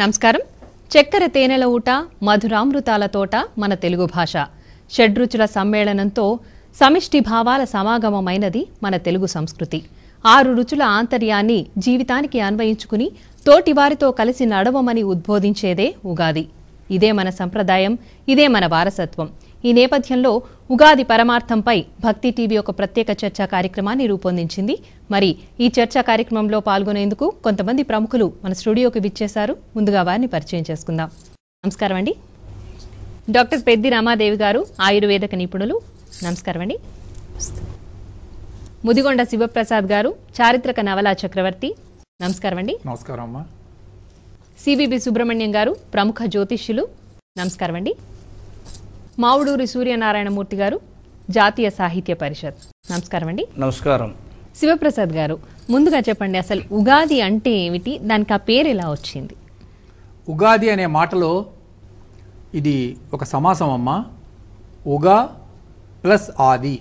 నమస్కారం చక్కెర తేనెల ఊట మధురామృతాల తోట మన తెలుగు భాష షడ్రుచుల సమ్మేళనంతో సమిష్టి భావాల సమాగమమైనది మన తెలుగు సంస్కృతి ఆరు రుచుల ఆంతర్యాన్ని జీవితానికి అన్వయించుకుని తోటివారితో కలిసి నడవమని ఉద్బోధించేదే ఉగాది ఇదే మన సంప్రదాయం ఇదే మన వారసత్వం ఈ నేపథ్యంలో ఉగాది పరమార్థంపై భక్తి టీవీ ఒక ప్రత్యేక చర్చా కార్యక్రమాన్ని రూపొందించింది మరి ఈ చర్చా కార్యక్రమంలో పాల్గొనేందుకు కొంతమంది ప్రముఖులు మన స్టూడియోకి విచ్చేశారు ముందుగా వారిని పరిచయం చేసుకుందాం నమస్కారం అండి డాక్టర్ పెద్ది రామాదేవి గారు ఆయుర్వేదక నిపుణులు నమస్కారం అండి ముదిగొండ శివప్రసాద్ గారు చారిత్రక నవలా చక్రవర్తి నమస్కారం అండి నమస్కారం సివిబి సుబ్రహ్మణ్యం గారు ప్రముఖ జ్యోతిష్యులు నమస్కారం అండి మావుడూరి సూర్యనారాయణమూర్తి గారు జాతీయ సాహిత్య పరిషత్ నమస్కారం అండి నమస్కారం శివప్రసాద్ గారు ముందుగా చెప్పండి అసలు ఉగాది అంటే ఏమిటి దానికి ఆ పేరు ఎలా వచ్చింది ఉగాది అనే మాటలో ఇది ఒక సమాసం అమ్మా ఉగా ప్లస్ ఆది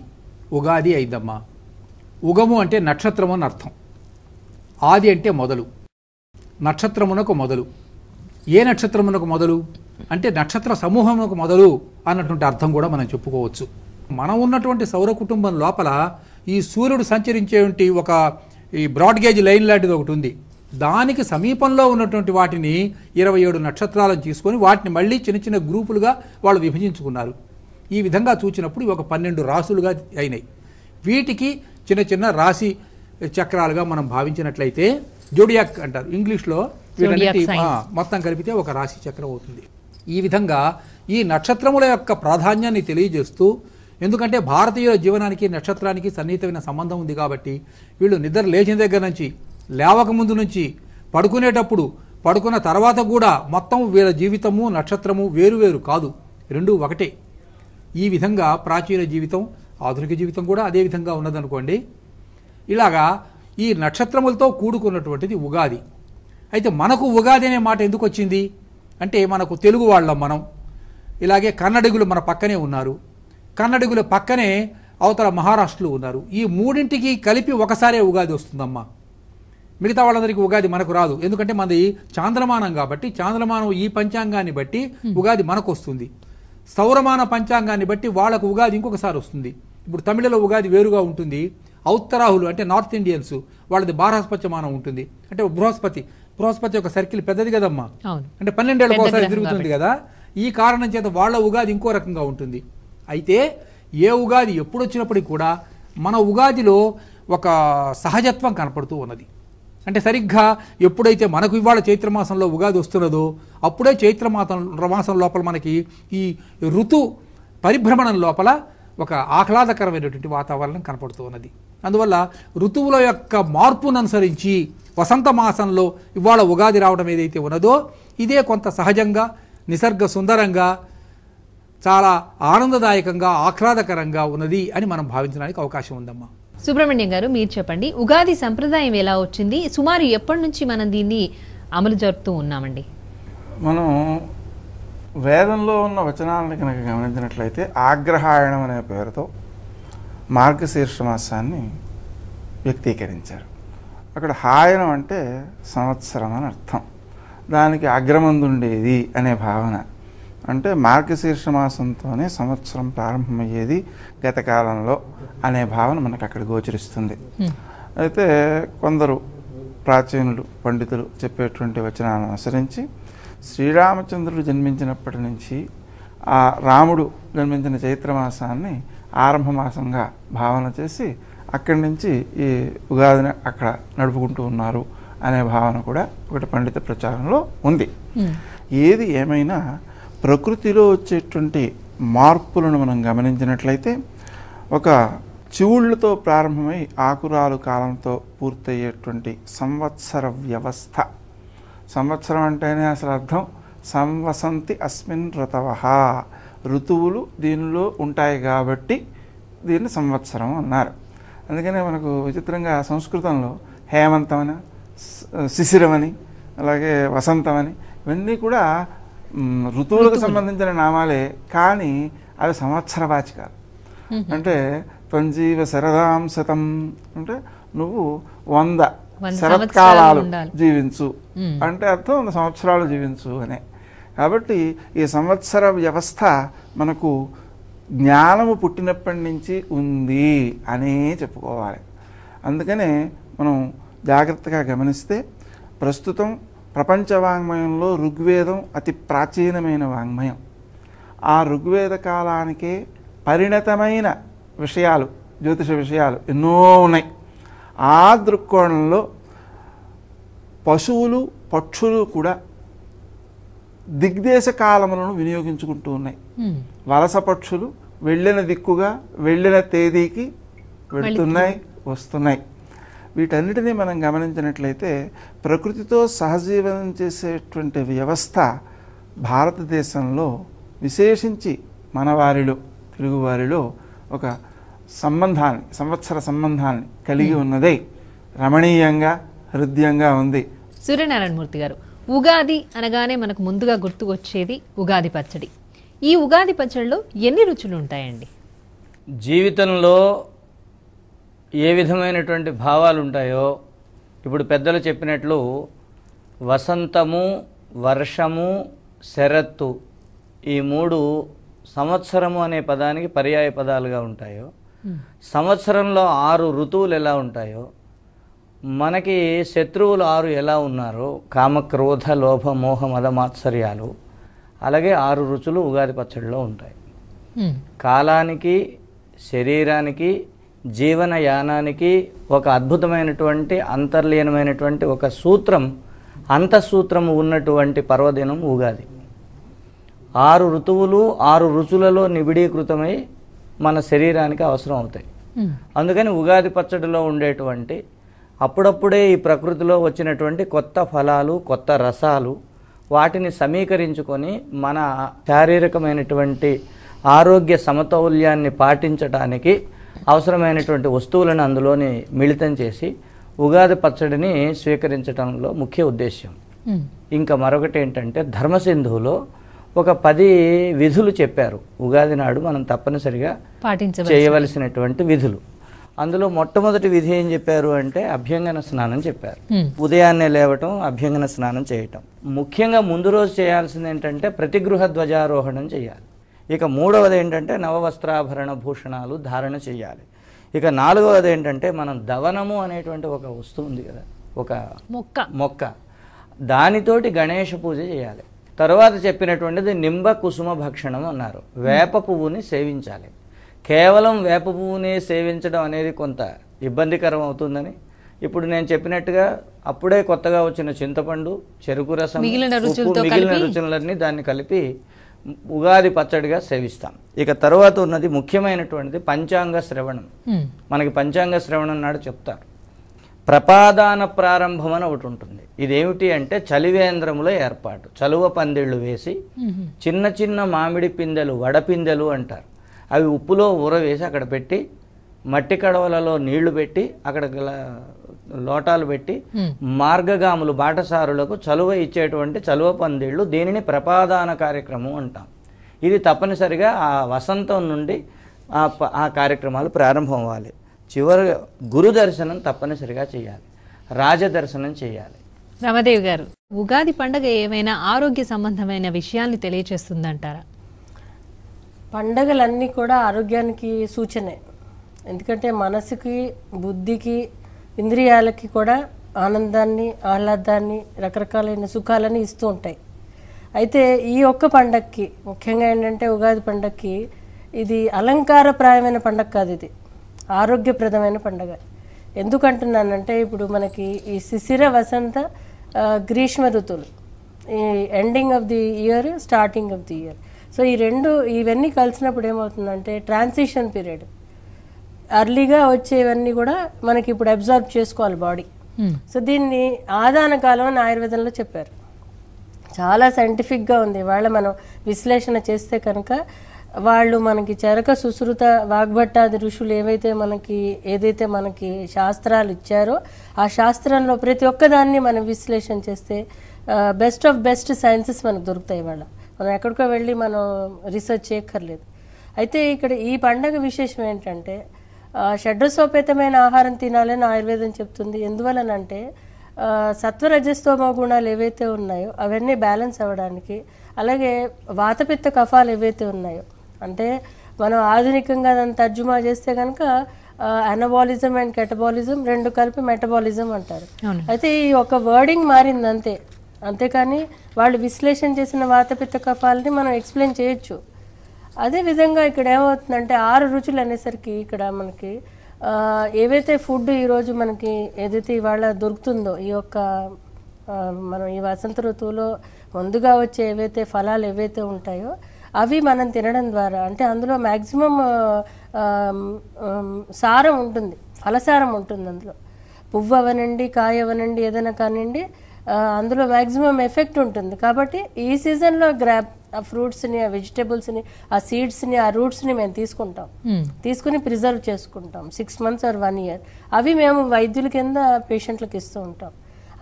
ఉగాది అయిందమ్మ ఉగము అంటే నక్షత్రము అని అర్థం ఆది అంటే మొదలు నక్షత్రమునకు మొదలు ఏ నక్షత్రమునకు మొదలు అంటే నక్షత్ర సమూహమునకు మొదలు అన్నటువంటి అర్థం కూడా మనం చెప్పుకోవచ్చు మనం ఉన్నటువంటి సౌర కుటుంబం లోపల ఈ సూర్యుడు సంచరించేటువంటి ఒక ఈ బ్రాడ్ గేజ్ లైన్ లాంటిది ఒకటి ఉంది దానికి సమీపంలో ఉన్నటువంటి వాటిని ఇరవై ఏడు నక్షత్రాలను తీసుకొని వాటిని మళ్ళీ చిన్న చిన్న గ్రూపులుగా వాళ్ళు విభజించుకున్నారు ఈ విధంగా చూచినప్పుడు ఒక పన్నెండు రాసులుగా అయినాయి వీటికి చిన్న చిన్న రాశి చక్రాలుగా మనం భావించినట్లయితే జోడియాక్ అంటారు ఇంగ్లీష్లో మొత్తం కలిపితే ఒక రాశి చక్రం అవుతుంది ఈ విధంగా ఈ నక్షత్రముల యొక్క ప్రాధాన్యాన్ని తెలియజేస్తూ ఎందుకంటే భారతీయుల జీవనానికి నక్షత్రానికి సన్నిహితమైన సంబంధం ఉంది కాబట్టి వీళ్ళు నిద్ర లేచిన దగ్గర నుంచి లేవక ముందు నుంచి పడుకునేటప్పుడు పడుకున్న తర్వాత కూడా మొత్తం వీళ్ళ జీవితము నక్షత్రము వేరువేరు కాదు రెండు ఒకటే ఈ విధంగా ప్రాచీన జీవితం ఆధునిక జీవితం కూడా అదే విధంగా ఉన్నదనుకోండి ఇలాగా ఈ నక్షత్రములతో కూడుకున్నటువంటిది ఉగాది అయితే మనకు ఉగాది అనే మాట ఎందుకు వచ్చింది అంటే మనకు తెలుగు వాళ్ళం మనం ఇలాగే కన్నడిగులు మన పక్కనే ఉన్నారు కన్నడిగుల పక్కనే అవతల మహారాష్ట్రలో ఉన్నారు ఈ మూడింటికి కలిపి ఒకసారే ఉగాది వస్తుందమ్మా మిగతా వాళ్ళందరికీ ఉగాది మనకు రాదు ఎందుకంటే మనది చాంద్రమానం కాబట్టి చాంద్రమానం ఈ పంచాంగాన్ని బట్టి ఉగాది మనకు వస్తుంది సౌరమాన పంచాంగాన్ని బట్టి వాళ్ళకు ఉగాది ఇంకొకసారి వస్తుంది ఇప్పుడు తమిళలో ఉగాది వేరుగా ఉంటుంది ఔత్తరాహులు అంటే నార్త్ ఇండియన్స్ వాళ్ళది బారహస్పత్యమానం ఉంటుంది అంటే బృహస్పతి బృహస్పతి యొక్క సర్కిల్ పెద్దది కదమ్మా అంటే పన్నెండేళ్ళకి ఒకసారి తిరుగుతుంది కదా ఈ కారణం చేత వాళ్ళ ఉగాది ఇంకో రకంగా ఉంటుంది అయితే ఏ ఉగాది ఎప్పుడు వచ్చినప్పటికీ కూడా మన ఉగాదిలో ఒక సహజత్వం కనపడుతూ ఉన్నది అంటే సరిగ్గా ఎప్పుడైతే మనకు ఇవాళ చైత్రమాసంలో ఉగాది వస్తున్నదో అప్పుడే చైత్రమాసం మాసం లోపల మనకి ఈ ఋతు పరిభ్రమణం లోపల ఒక ఆహ్లాదకరమైనటువంటి వాతావరణం కనపడుతూ ఉన్నది అందువల్ల ఋతువుల యొక్క మార్పును అనుసరించి వసంత మాసంలో ఇవాళ ఉగాది రావడం ఏదైతే ఉన్నదో ఇదే కొంత సహజంగా నిసర్గ సుందరంగా చాలా ఆనందదాయకంగా ఆహ్లాదకరంగా ఉన్నది అని మనం భావించడానికి అవకాశం ఉందమ్మా సుబ్రహ్మణ్యం గారు మీరు చెప్పండి ఉగాది సంప్రదాయం ఎలా వచ్చింది సుమారు ఎప్పటి నుంచి మనం దీన్ని అమలు జరుపుతూ ఉన్నామండి మనం వేదంలో ఉన్న వచనాలను కనుక గమనించినట్లయితే ఆగ్రహాయణం అనే పేరుతో మార్గశీర్ష మాసాన్ని వ్యక్తీకరించారు అక్కడ హాయనం అంటే సంవత్సరం అని అర్థం దానికి అగ్రమందుండేది అనే భావన అంటే మార్గశీర్ష మాసంతోనే సంవత్సరం ప్రారంభమయ్యేది గత కాలంలో అనే భావన మనకు అక్కడ గోచరిస్తుంది అయితే కొందరు ప్రాచీనులు పండితులు చెప్పేటువంటి వచనాలను అనుసరించి శ్రీరామచంద్రుడు జన్మించినప్పటి నుంచి ఆ రాముడు జన్మించిన చైత్రమాసాన్ని ఆరంభమాసంగా భావన చేసి అక్కడి నుంచి ఈ ఉగాదిని అక్కడ నడుపుకుంటూ ఉన్నారు అనే భావన కూడా ఒకటి పండిత ప్రచారంలో ఉంది ఏది ఏమైనా ప్రకృతిలో వచ్చేటువంటి మార్పులను మనం గమనించినట్లయితే ఒక చివుళ్ళతో ప్రారంభమై ఆకురాలు కాలంతో పూర్తయ్యేటువంటి సంవత్సర వ్యవస్థ సంవత్సరం అంటేనే అసలు అర్థం సంవసంతి అస్మిన్ రతవ ఋతువులు దీనిలో ఉంటాయి కాబట్టి దీన్ని సంవత్సరం అన్నారు అందుకనే మనకు విచిత్రంగా సంస్కృతంలో హేమంతమని శిశిరమని అలాగే వసంతమని ఇవన్నీ కూడా ఋతువులకు సంబంధించిన నామాలే కానీ అవి సంవత్సర వాచికాలు అంటే త్వంజీవ శరదాం శతం అంటే నువ్వు వంద శరత్కాలాలు జీవించు అంటే అర్థం వంద సంవత్సరాలు జీవించు అనే కాబట్టి ఈ సంవత్సర వ్యవస్థ మనకు జ్ఞానము పుట్టినప్పటి నుంచి ఉంది అనే చెప్పుకోవాలి అందుకనే మనం జాగ్రత్తగా గమనిస్తే ప్రస్తుతం ప్రపంచ వాంగ్మయంలో ఋగ్వేదం అతి ప్రాచీనమైన వాంగ్మయం ఆ ఋగ్వేద కాలానికే పరిణతమైన విషయాలు జ్యోతిష విషయాలు ఎన్నో ఉన్నాయి ఆ దృక్కోణంలో పశువులు పక్షులు కూడా దిగ్దేశ కాలములను వినియోగించుకుంటూ ఉన్నాయి వలస పక్షులు వెళ్ళిన దిక్కుగా వెళ్ళిన తేదీకి వెళుతున్నాయి వస్తున్నాయి వీటన్నిటినీ మనం గమనించినట్లయితే ప్రకృతితో సహజీవనం చేసేటువంటి వ్యవస్థ భారతదేశంలో విశేషించి మనవారిలో తెలుగువారిలో ఒక సంబంధాన్ని సంవత్సర సంబంధాన్ని కలిగి ఉన్నదే రమణీయంగా హృదయంగా ఉంది సూర్యనారాయణమూర్తి గారు ఉగాది అనగానే మనకు ముందుగా గుర్తుకొచ్చేది ఉగాది పచ్చడి ఈ ఉగాది పచ్చడిలో ఎన్ని రుచులు ఉంటాయండి జీవితంలో ఏ విధమైనటువంటి భావాలు ఉంటాయో ఇప్పుడు పెద్దలు చెప్పినట్లు వసంతము వర్షము శరత్తు ఈ మూడు సంవత్సరము అనే పదానికి పర్యాయ పదాలుగా ఉంటాయో సంవత్సరంలో ఆరు ఋతువులు ఎలా ఉంటాయో మనకి శత్రువులు ఆరు ఎలా ఉన్నారో కామక్రోధ లోభ మోహ మద మాత్సర్యాలు అలాగే ఆరు రుచులు ఉగాది పచ్చడిలో ఉంటాయి కాలానికి శరీరానికి జీవనయానానికి ఒక అద్భుతమైనటువంటి అంతర్లీనమైనటువంటి ఒక సూత్రం సూత్రము ఉన్నటువంటి పర్వదినం ఉగాది ఆరు ఋతువులు ఆరు రుచులలో నిబిడీకృతమై మన శరీరానికి అవసరం అవుతాయి అందుకని ఉగాది పచ్చడిలో ఉండేటువంటి అప్పుడప్పుడే ఈ ప్రకృతిలో వచ్చినటువంటి కొత్త ఫలాలు కొత్త రసాలు వాటిని సమీకరించుకొని మన శారీరకమైనటువంటి ఆరోగ్య సమతౌల్యాన్ని పాటించడానికి అవసరమైనటువంటి వస్తువులను అందులోని మిళితం చేసి ఉగాది పచ్చడిని స్వీకరించడంలో ముఖ్య ఉద్దేశ్యం ఇంకా మరొకటి ఏంటంటే ధర్మసింధువులో ఒక పది విధులు చెప్పారు ఉగాది నాడు మనం తప్పనిసరిగా చేయవలసినటువంటి విధులు అందులో మొట్టమొదటి విధి ఏం చెప్పారు అంటే అభ్యంగన స్నానం చెప్పారు ఉదయాన్నే లేవటం అభ్యంగన స్నానం చేయటం ముఖ్యంగా ముందు రోజు చేయాల్సింది ఏంటంటే ప్రతిగృహ ధ్వజారోహణం చేయాలి ఇక మూడవది ఏంటంటే నవవస్త్రాభరణ భూషణాలు ధారణ చేయాలి ఇక నాలుగవది ఏంటంటే మనం దవనము అనేటువంటి ఒక వస్తువు ఉంది కదా ఒక మొక్క మొక్క దానితోటి గణేష పూజ చేయాలి తర్వాత చెప్పినటువంటిది నింబ కుసుమ భక్షణం అన్నారు వేప పువ్వుని సేవించాలి కేవలం వేప పువ్వునే సేవించడం అనేది కొంత ఇబ్బందికరం అవుతుందని ఇప్పుడు నేను చెప్పినట్టుగా అప్పుడే కొత్తగా వచ్చిన చింతపండు చెరుకు రసం మిగిలిన రుచులన్నీ దాన్ని కలిపి ఉగాది పచ్చడిగా సేవిస్తాం ఇక తర్వాత ఉన్నది ముఖ్యమైనటువంటిది పంచాంగ శ్రవణం మనకి పంచాంగ శ్రవణం నాడు చెప్తారు ప్రపాదాన ప్రారంభం అని ఒకటి ఉంటుంది ఇదేమిటి అంటే చలివేంద్రముల ఏర్పాటు చలువ పందిళ్ళు వేసి చిన్న చిన్న మామిడి పిందెలు వడపిందెలు అంటారు అవి ఉప్పులో ఊరవేసి అక్కడ పెట్టి మట్టి కడవలలో నీళ్లు పెట్టి అక్కడ లోటాలు పెట్టి మార్గగాములు బాటసారులకు చలువ ఇచ్చేటువంటి చలువ పందిళ్ళు దీనిని ప్రపాదాన కార్యక్రమం అంటాం ఇది తప్పనిసరిగా ఆ వసంతం నుండి ఆ కార్యక్రమాలు ప్రారంభం అవ్వాలి చివరి గురు దర్శనం తప్పనిసరిగా చేయాలి రాజదర్శనం చేయాలి రమదేవి గారు ఉగాది పండుగ ఏమైనా ఆరోగ్య సంబంధమైన విషయాన్ని తెలియచేస్తుందంటారా పండగలన్నీ కూడా ఆరోగ్యానికి సూచనే ఎందుకంటే మనసుకి బుద్ధికి ఇంద్రియాలకి కూడా ఆనందాన్ని ఆహ్లాదాన్ని రకరకాలైన సుఖాలని ఇస్తూ ఉంటాయి అయితే ఈ ఒక్క పండక్కి ముఖ్యంగా ఏంటంటే ఉగాది పండక్కి ఇది అలంకారప్రాయమైన పండగ కాదు ఇది ఆరోగ్యప్రదమైన పండగ ఎందుకంటున్నానంటే ఇప్పుడు మనకి ఈ శిశిర వసంత గ్రీష్మ ఋతువులు ending of the year starting of the year so ఈ రెండు ఇవన్నీ కలిసినప్పుడు ఏమవుతుందంటే ట్రాన్సిషన్ పీరియడ్ అర్లీగా వచ్చేవన్నీ కూడా మనకి ఇప్పుడు అబ్జర్వ్ చేసుకోవాలి బాడీ hmm. సో దీన్ని ఆదాన కాలం అని ఆయుర్వేదంలో చెప్పారు చాలా సైంటిఫిక్గా ఉంది వాళ్ళ మనం విశ్లేషణ చేస్తే కనుక వాళ్ళు మనకి చరక సుశ్రుత వాగ్భట్టాది ఋషులు ఏవైతే మనకి ఏదైతే మనకి శాస్త్రాలు ఇచ్చారో ఆ శాస్త్రంలో ప్రతి ఒక్కదాన్ని మనం విశ్లేషణ చేస్తే బెస్ట్ ఆఫ్ బెస్ట్ సైన్సెస్ మనకు దొరుకుతాయి వాళ్ళ మనం ఎక్కడికో వెళ్ళి మనం రీసెర్చ్ చేయక్కర్లేదు అయితే ఇక్కడ ఈ పండగ విశేషం ఏంటంటే షడ్రసోపేతమైన ఆహారం తినాలని ఆయుర్వేదం చెప్తుంది ఎందువలనంటే సత్వరజస్తోమ గుణాలు ఏవైతే ఉన్నాయో అవన్నీ బ్యాలెన్స్ అవ్వడానికి అలాగే వాతపిత్త కఫాలు ఏవైతే ఉన్నాయో అంటే మనం ఆధునికంగా దాన్ని తర్జుమా చేస్తే కనుక అనబాలిజం అండ్ కెటబాలిజం రెండు కలిపి మెటబాలిజం అంటారు అయితే ఈ ఒక వర్డింగ్ మారింది అంతే అంతేకాని వాళ్ళు విశ్లేషణ చేసిన వాతపిత్త కఫాలని మనం ఎక్స్ప్లెయిన్ చేయొచ్చు అదేవిధంగా ఇక్కడ ఏమవుతుందంటే ఆరు రుచులు అనేసరికి ఇక్కడ మనకి ఏవైతే ఫుడ్ ఈరోజు మనకి ఏదైతే ఇవాళ దొరుకుతుందో ఈ యొక్క మనం ఈ వసంత ఋతువులో ముందుగా వచ్చే ఏవైతే ఫలాలు ఏవైతే ఉంటాయో అవి మనం తినడం ద్వారా అంటే అందులో మ్యాక్సిమం సారం ఉంటుంది ఫలసారం ఉంటుంది అందులో పువ్వు అవనండి కాయ అవనండి ఏదైనా కానివ్వండి అందులో మ్యాక్సిమం ఎఫెక్ట్ ఉంటుంది కాబట్టి ఈ సీజన్లో గ్రాప్ ఆ ఫ్రూట్స్ని ఆ వెజిటేబుల్స్ని ఆ సీడ్స్ని ఆ రూట్స్ని మేము తీసుకుంటాం hmm. తీసుకుని ప్రిజర్వ్ చేసుకుంటాం six months or one year అవి మేము వైద్యుల కింద పేషెంట్లకు ఇస్తూ ఉంటాం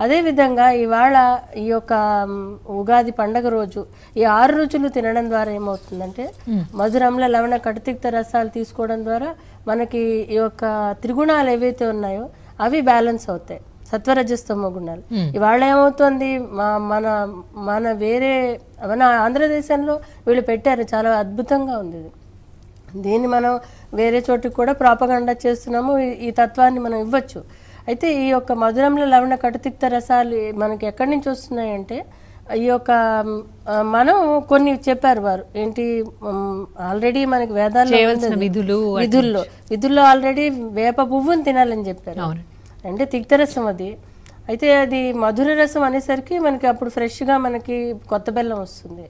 అదేవిధంగా ఇవాళ ఈ యొక్క ఉగాది పండగ రోజు ఈ ఆరు రుచులు తినడం ద్వారా ఏమవుతుందంటే hmm. మధురంలో లవణ కటుతిక్త రసాలు తీసుకోవడం ద్వారా మనకి ఈ యొక్క త్రిగుణాలు ఏవైతే ఉన్నాయో అవి బ్యాలెన్స్ అవుతాయి సత్వరజస్తమో గుణాలు ఇవాళ ఏమవుతుంది మన మన వేరే మన ఆంధ్రదేశంలో వీళ్ళు పెట్టారు చాలా అద్భుతంగా ఉంది దీన్ని మనం వేరే చోటుకి కూడా ప్రాపగండ చేస్తున్నాము ఈ తత్వాన్ని మనం ఇవ్వచ్చు అయితే ఈ యొక్క మధురంలో లవణ కటుతిక్త రసాలు మనకి ఎక్కడి నుంచి వస్తున్నాయంటే ఈ యొక్క మనం కొన్ని చెప్పారు వారు ఏంటి ఆల్రెడీ మనకి వేదాలు విధుల్లో విధుల్లో ఆల్రెడీ వేప పువ్వుని తినాలని చెప్పారు అంటే తిక్తరసం అది అయితే అది మధుర రసం అనేసరికి మనకి అప్పుడు ఫ్రెష్గా మనకి కొత్త బెల్లం వస్తుంది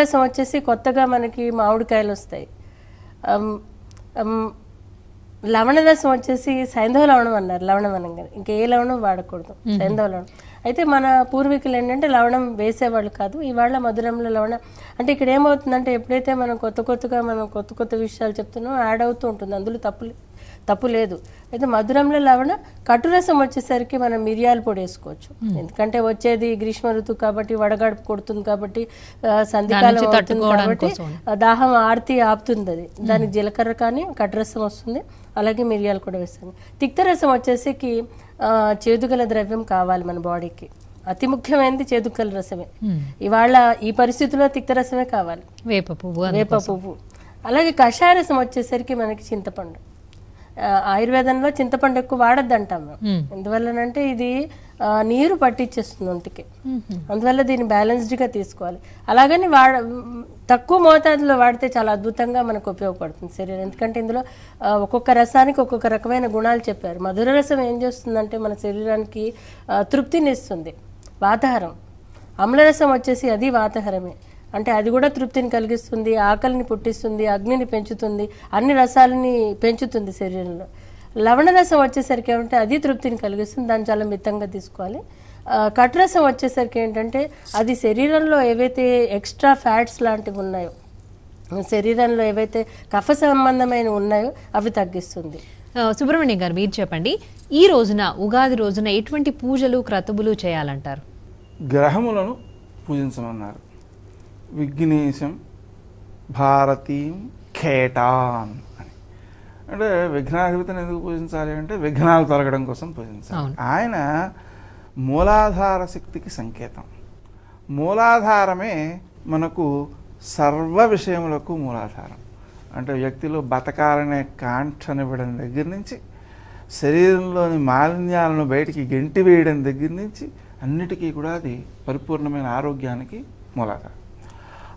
రసం వచ్చేసి కొత్తగా మనకి మామిడికాయలు వస్తాయి లవణ రసం వచ్చేసి సైంధవ లవణం అన్నారు లవణం అనగానే ఇంకా ఏ లవణం వాడకూడదు సైంధవ లవణం అయితే మన పూర్వీకులు ఏంటంటే లవణం వేసేవాళ్ళు కాదు ఇవాళ మధురంలో లవణం అంటే ఇక్కడ ఏమవుతుందంటే ఎప్పుడైతే మనం కొత్త కొత్తగా మనం కొత్త కొత్త విషయాలు చెప్తున్నామో యాడ్ అవుతూ ఉంటుంది అందులో తప్పులు తప్పు లేదు అయితే మధురంలో లవణ కటురసం వచ్చేసరికి మనం మిరియాల పొడి వేసుకోవచ్చు ఎందుకంటే వచ్చేది గ్రీష్మ ఋతువు కాబట్టి వడగడుపు కొడుతుంది కాబట్టి సంధికాలం అవుతుంది కాబట్టి దాహం ఆర్తి ఆపుతుంది అది దానికి జీలకర్ర కానీ కటురసం వస్తుంది అలాగే మిరియాలు కూడా వేస్తుంది తిక్తరసం వచ్చేసి చేదుగల ద్రవ్యం కావాలి మన బాడీకి అతి ముఖ్యమైనది చేదుకల రసమే ఇవాళ ఈ పరిస్థితిలో తిక్తరసమే కావాలి వేప పువ్వు వేప పువ్వు అలాగే కషాయ రసం వచ్చేసరికి మనకి చింతపండు ఆయుర్వేదంలో చింతపండు ఎక్కువ వాడద్దంటాం మేము ఎందువల్లనంటే ఇది నీరు పట్టించేస్తుంది ఒంటికి అందువల్ల దీన్ని బ్యాలెన్స్డ్గా తీసుకోవాలి అలాగని వాడ తక్కువ మోతాదులో వాడితే చాలా అద్భుతంగా మనకు ఉపయోగపడుతుంది శరీరం ఎందుకంటే ఇందులో ఒక్కొక్క రసానికి ఒక్కొక్క రకమైన గుణాలు చెప్పారు మధుర రసం ఏం చేస్తుందంటే మన శరీరానికి తృప్తినిస్తుంది వాతాహారం అమ్లరసం వచ్చేసి అది వాతాహారమే అంటే అది కూడా తృప్తిని కలిగిస్తుంది ఆకలిని పుట్టిస్తుంది అగ్నిని పెంచుతుంది అన్ని రసాలని పెంచుతుంది శరీరంలో లవణ రసం వచ్చేసరికి ఏమంటే అది తృప్తిని కలిగిస్తుంది దాన్ని చాలా మితంగా తీసుకోవాలి కటురసం వచ్చేసరికి ఏంటంటే అది శరీరంలో ఏవైతే ఎక్స్ట్రా ఫ్యాట్స్ లాంటివి ఉన్నాయో శరీరంలో ఏవైతే కఫ సంబంధమైన ఉన్నాయో అవి తగ్గిస్తుంది సుబ్రహ్మణ్యం గారు మీరు చెప్పండి ఈ రోజున ఉగాది రోజున ఎటువంటి పూజలు క్రతువులు చేయాలంటారు గ్రహములను పూజించమన్నారు విఘ్నేశం భారతీయం ఖేటాన్ అని అంటే విఘ్నాధిపతిని ఎందుకు పూజించాలి అంటే విఘ్నాలు తొలగడం కోసం పూజించాలి ఆయన మూలాధార శక్తికి సంకేతం మూలాధారమే మనకు సర్వ విషయములకు మూలాధారం అంటే వ్యక్తిలో బతకాలనే కాంక్షనివ్వడం దగ్గర నుంచి శరీరంలోని మాలిన్యాలను బయటికి గెంటి వేయడం దగ్గర నుంచి అన్నిటికీ కూడా అది పరిపూర్ణమైన ఆరోగ్యానికి మూలాధారం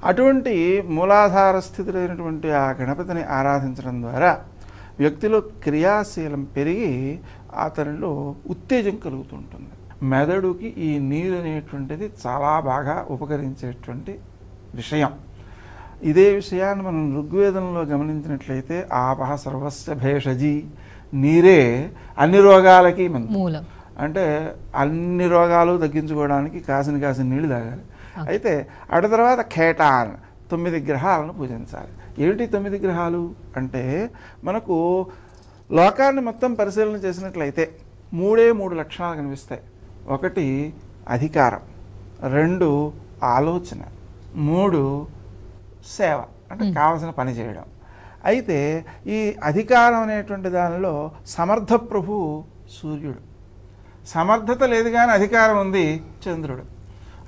అటువంటి మూలాధార స్థితులైనటువంటి ఆ గణపతిని ఆరాధించడం ద్వారా వ్యక్తిలో క్రియాశీలం పెరిగి అతనిలో ఉత్తేజం కలుగుతుంటుంది మెదడుకి ఈ నీరు అనేటువంటిది చాలా బాగా ఉపకరించేటువంటి విషయం ఇదే విషయాన్ని మనం ఋగ్వేదంలో గమనించినట్లయితే ఆపహ సర్వస్య భేషజీ నీరే అన్ని రోగాలకి మూలం అంటే అన్ని రోగాలు తగ్గించుకోవడానికి కాసిన కాసిన నీళ్ళు తాగాలి అయితే ఆడ తర్వాత ఖేటాన్ తొమ్మిది గ్రహాలను పూజించాలి ఏమిటి తొమ్మిది గ్రహాలు అంటే మనకు లోకాన్ని మొత్తం పరిశీలన చేసినట్లయితే మూడే మూడు లక్షణాలు కనిపిస్తాయి ఒకటి అధికారం రెండు ఆలోచన మూడు సేవ అంటే కావలసిన పని చేయడం అయితే ఈ అధికారం అనేటువంటి దానిలో సమర్థ ప్రభు సూర్యుడు సమర్థత లేదు కానీ అధికారం ఉంది చంద్రుడు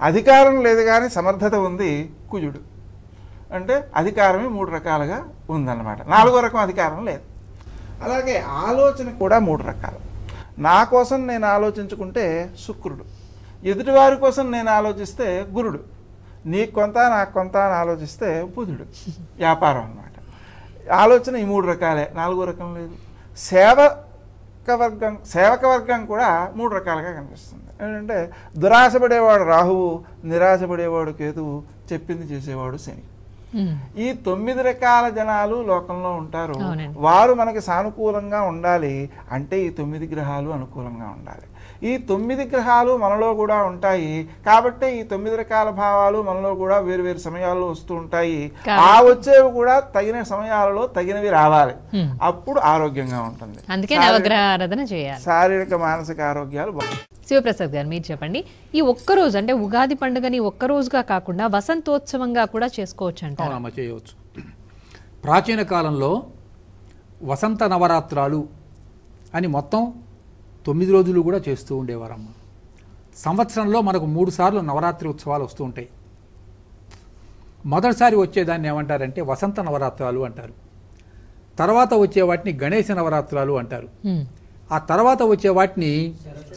అధికారం లేదు కానీ సమర్థత ఉంది కుజుడు అంటే అధికారమే మూడు రకాలుగా ఉందన్నమాట నాలుగో రకం అధికారం లేదు అలాగే ఆలోచన కూడా మూడు రకాలు నా కోసం నేను ఆలోచించుకుంటే శుక్రుడు ఎదుటివారి కోసం నేను ఆలోచిస్తే గురుడు నీకు కొంత నాకు కొంత అని ఆలోచిస్తే బుధుడు వ్యాపారం అనమాట ఆలోచన ఈ మూడు రకాలే నాలుగో రకం లేదు సేవక వర్గం సేవక వర్గం కూడా మూడు రకాలుగా కనిపిస్తుంది ఏంటంటే దురాశపడేవాడు రాహువు నిరాశపడేవాడు కేతువు చెప్పింది చేసేవాడు శని ఈ తొమ్మిది రకాల జనాలు లోకంలో ఉంటారు వారు మనకి సానుకూలంగా ఉండాలి అంటే ఈ తొమ్మిది గ్రహాలు అనుకూలంగా ఉండాలి ఈ తొమ్మిది గ్రహాలు మనలో కూడా ఉంటాయి కాబట్టి ఈ తొమ్మిది రకాల భావాలు మనలో కూడా వేరు వేరు సమయాల్లో వస్తూ ఉంటాయి ఆ వచ్చేవి కూడా తగిన సమయాలలో తగినవి రావాలి అప్పుడు ఆరోగ్యంగా ఉంటుంది శారీరక మానసిక ఆరోగ్యాలు బాగుంటాయి శివప్రసాద్ గారు మీరు చెప్పండి ఈ ఒక్కరోజు అంటే ఉగాది పండుగని ఒక్కరోజుగా కాకుండా వసంతోత్సవంగా కూడా చేసుకోవచ్చు అంటే చేయవచ్చు ప్రాచీన కాలంలో వసంత నవరాత్రాలు అని మొత్తం తొమ్మిది రోజులు కూడా చేస్తూ ఉండేవారమ్మ సంవత్సరంలో మనకు మూడు సార్లు నవరాత్రి ఉత్సవాలు వస్తూ ఉంటాయి మొదటిసారి వచ్చేదాన్ని ఏమంటారంటే వసంత నవరాత్రాలు అంటారు తర్వాత వచ్చే వాటిని గణేశ నవరాత్రాలు అంటారు ఆ తర్వాత వచ్చే వాటిని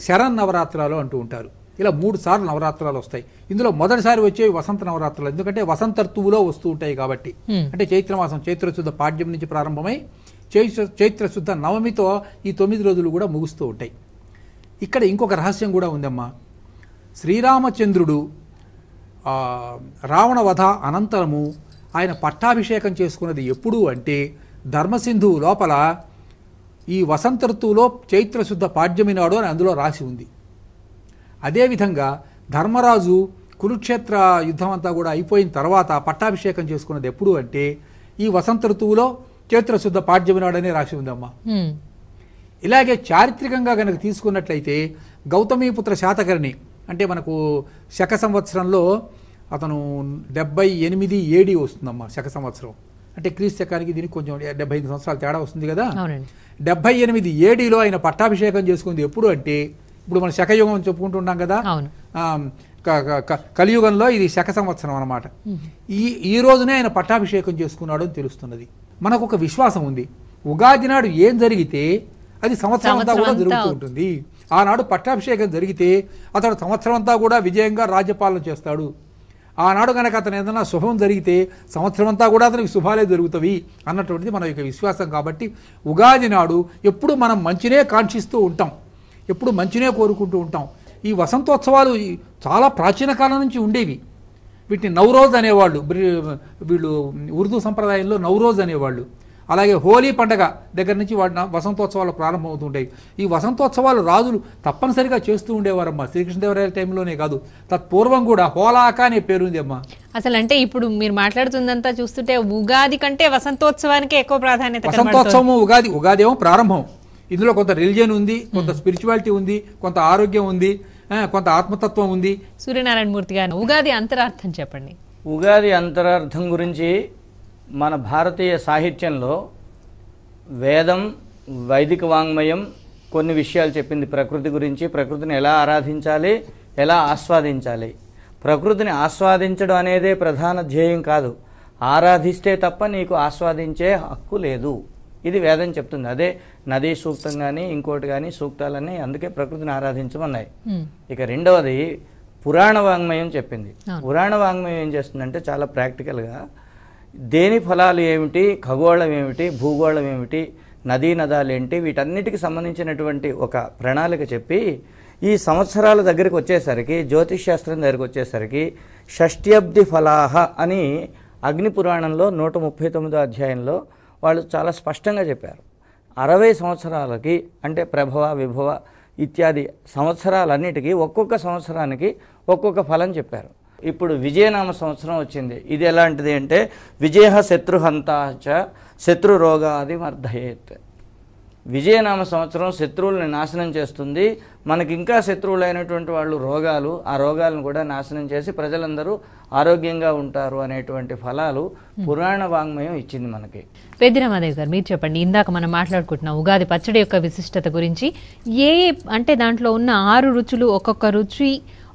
శరణ్ నవరాత్రాలు అంటూ ఉంటారు ఇలా మూడు సార్లు నవరాత్రాలు వస్తాయి ఇందులో మొదటిసారి వచ్చేవి వసంత నవరాత్రాలు ఎందుకంటే వసంత ఋతువులో వస్తూ ఉంటాయి కాబట్టి అంటే చైత్రమాసం చైత్రశుద్ధ పాడ్యం నుంచి ప్రారంభమై చైత్ర చైత్రశుద్ధ నవమితో ఈ తొమ్మిది రోజులు కూడా ముగుస్తూ ఉంటాయి ఇక్కడ ఇంకొక రహస్యం కూడా ఉందమ్మా శ్రీరామచంద్రుడు రావణ వధ అనంతరము ఆయన పట్టాభిషేకం చేసుకున్నది ఎప్పుడు అంటే ధర్మసింధువు లోపల ఈ వసంత ఋతువులో చైత్రశుద్ధ పాడ్యమి నాడు అని అందులో రాసి ఉంది అదేవిధంగా ధర్మరాజు కురుక్షేత్ర యుద్ధం అంతా కూడా అయిపోయిన తర్వాత పట్టాభిషేకం చేసుకున్నది ఎప్పుడు అంటే ఈ వసంత ఋతువులో చైత్రశుద్ధ పాడ్యమి నాడనే రాసి ఉందమ్మా ఇలాగే చారిత్రకంగా కనుక తీసుకున్నట్లయితే గౌతమీపుత్ర శాతకర్ణి అంటే మనకు శక సంవత్సరంలో అతను డెబ్బై ఎనిమిది ఏడి వస్తుందమ్మా శక సంవత్సరం అంటే క్రీస్తు దీనికి కొంచెం డెబ్బై ఐదు సంవత్సరాలు తేడా వస్తుంది కదా డెబ్బై ఎనిమిది ఏడీలో ఆయన పట్టాభిషేకం చేసుకుంది ఎప్పుడు అంటే ఇప్పుడు మనం శకయుగం చెప్పుకుంటున్నాం కదా కలియుగంలో ఇది శక సంవత్సరం అనమాట ఈ ఈ రోజునే ఆయన పట్టాభిషేకం చేసుకున్నాడు అని తెలుస్తున్నది మనకు ఒక విశ్వాసం ఉంది ఉగాది నాడు ఏం జరిగితే అది సంవత్సరం అంతా కూడా జరుగుతూ ఉంటుంది ఆనాడు పట్టాభిషేకం జరిగితే అతడు సంవత్సరం అంతా కూడా విజయంగా రాజ్యపాలన చేస్తాడు ఆనాడు కనుక అతను ఏదైనా శుభం జరిగితే సంవత్సరం అంతా కూడా అతనికి శుభాలే జరుగుతాయి అన్నటువంటిది మన యొక్క విశ్వాసం కాబట్టి ఉగాది నాడు ఎప్పుడు మనం మంచినే కాంక్షిస్తూ ఉంటాం ఎప్పుడు మంచినే కోరుకుంటూ ఉంటాం ఈ వసంతోత్సవాలు చాలా ప్రాచీన కాలం నుంచి ఉండేవి వీటిని నవరోజ్ అనేవాళ్ళు వీళ్ళు ఉర్దూ సంప్రదాయంలో నవరోజ్ అనేవాళ్ళు అలాగే హోలీ పండగ దగ్గర నుంచి వాడిన వసంతోత్సవాలు ప్రారంభమవుతుంటాయి ఈ వసంతోత్సవాలు రాజులు తప్పనిసరిగా చేస్తూ ఉండేవారమ్మా శ్రీకృష్ణదేవరాయల టైంలోనే కాదు తత్పూర్వం కూడా హోలాక అనే పేరు ఉంది అమ్మా అసలు అంటే ఇప్పుడు మీరు మాట్లాడుతుందంతా చూస్తుంటే ఉగాది కంటే వసంతోత్సవానికి ఎక్కువ ప్రాధాన్యత వసంతోత్సవం ఉగాది ఉగాది ఏమో ప్రారంభం ఇందులో కొంత రిలిజియన్ ఉంది కొంత స్పిరిచువాలిటీ ఉంది కొంత ఆరోగ్యం ఉంది కొంత ఆత్మతత్వం ఉంది సూర్యనారాయణ మూర్తి గారు ఉగాది అంతరార్థం చెప్పండి ఉగాది అంతరార్థం గురించి మన భారతీయ సాహిత్యంలో వేదం వైదిక వాంగ్మయం కొన్ని విషయాలు చెప్పింది ప్రకృతి గురించి ప్రకృతిని ఎలా ఆరాధించాలి ఎలా ఆస్వాదించాలి ప్రకృతిని ఆస్వాదించడం అనేదే ప్రధాన ధ్యేయం కాదు ఆరాధిస్తే తప్ప నీకు ఆస్వాదించే హక్కు లేదు ఇది వేదం చెప్తుంది అదే నదీ సూక్తం కానీ ఇంకోటి కానీ సూక్తాలన్నీ అందుకే ప్రకృతిని ఆరాధించమన్నాయి ఇక రెండవది పురాణ వాంగ్మయం చెప్పింది పురాణ వాంగ్మయం ఏం చేస్తుందంటే చాలా ప్రాక్టికల్గా దేని ఫలాలు ఏమిటి ఖగోళం ఏమిటి భూగోళం ఏమిటి నదీ నదాలు ఏంటి వీటన్నిటికి సంబంధించినటువంటి ఒక ప్రణాళిక చెప్పి ఈ సంవత్సరాల దగ్గరికి వచ్చేసరికి జ్యోతిష్శాస్త్రం దగ్గరికి వచ్చేసరికి షష్ట్యబ్ది ఫలాహ అని అగ్ని పురాణంలో నూట ముప్పై తొమ్మిదో అధ్యాయంలో వాళ్ళు చాలా స్పష్టంగా చెప్పారు అరవై సంవత్సరాలకి అంటే ప్రభవ విభవ ఇత్యాది సంవత్సరాలన్నిటికీ ఒక్కొక్క సంవత్సరానికి ఒక్కొక్క ఫలం చెప్పారు ఇప్పుడు విజయనామ సంవత్సరం వచ్చింది ఇది ఎలాంటిది అంటే విజయ శత్రుహంత శత్రు రోగాది వర్ధయేత్ విజయనామ సంవత్సరం శత్రువులను నాశనం చేస్తుంది మనకి ఇంకా శత్రువులైనటువంటి వాళ్ళు రోగాలు ఆ రోగాలను కూడా నాశనం చేసి ప్రజలందరూ ఆరోగ్యంగా ఉంటారు అనేటువంటి ఫలాలు పురాణ వాంగ్మయం ఇచ్చింది మనకి పెద్దిరామాదేవి గారు మీరు చెప్పండి ఇందాక మనం మాట్లాడుకుంటున్న ఉగాది పచ్చడి యొక్క విశిష్టత గురించి ఏ అంటే దాంట్లో ఉన్న ఆరు రుచులు ఒక్కొక్క రుచి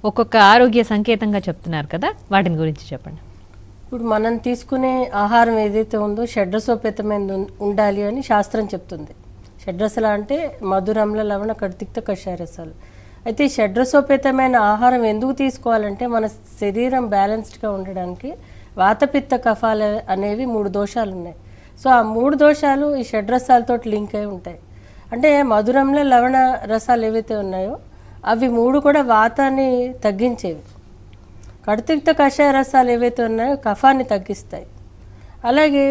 ఒక్కొక్క ఆరోగ్య సంకేతంగా చెప్తున్నారు కదా వాటిని గురించి చెప్పండి ఇప్పుడు మనం తీసుకునే ఆహారం ఏదైతే ఉందో షడ్రసోపేతమైన ఉండాలి అని శాస్త్రం చెప్తుంది షడ్రసల అంటే మధురమ్ల లవణ కడుతిక్త కషాయరసాలు అయితే షడ్రసోపేతమైన ఆహారం ఎందుకు తీసుకోవాలంటే మన శరీరం బ్యాలెన్స్డ్గా ఉండడానికి వాతపిత్త కఫాలు అనేవి మూడు దోషాలు ఉన్నాయి సో ఆ మూడు దోషాలు ఈ షడ్రసాలతో లింక్ అయి ఉంటాయి అంటే మధురంలో లవణ రసాలు ఏవైతే ఉన్నాయో అవి మూడు కూడా వాతాన్ని తగ్గించేవి కడుతిక్త కషాయ రసాలు ఏవైతే ఉన్నాయో కఫాన్ని తగ్గిస్తాయి అలాగే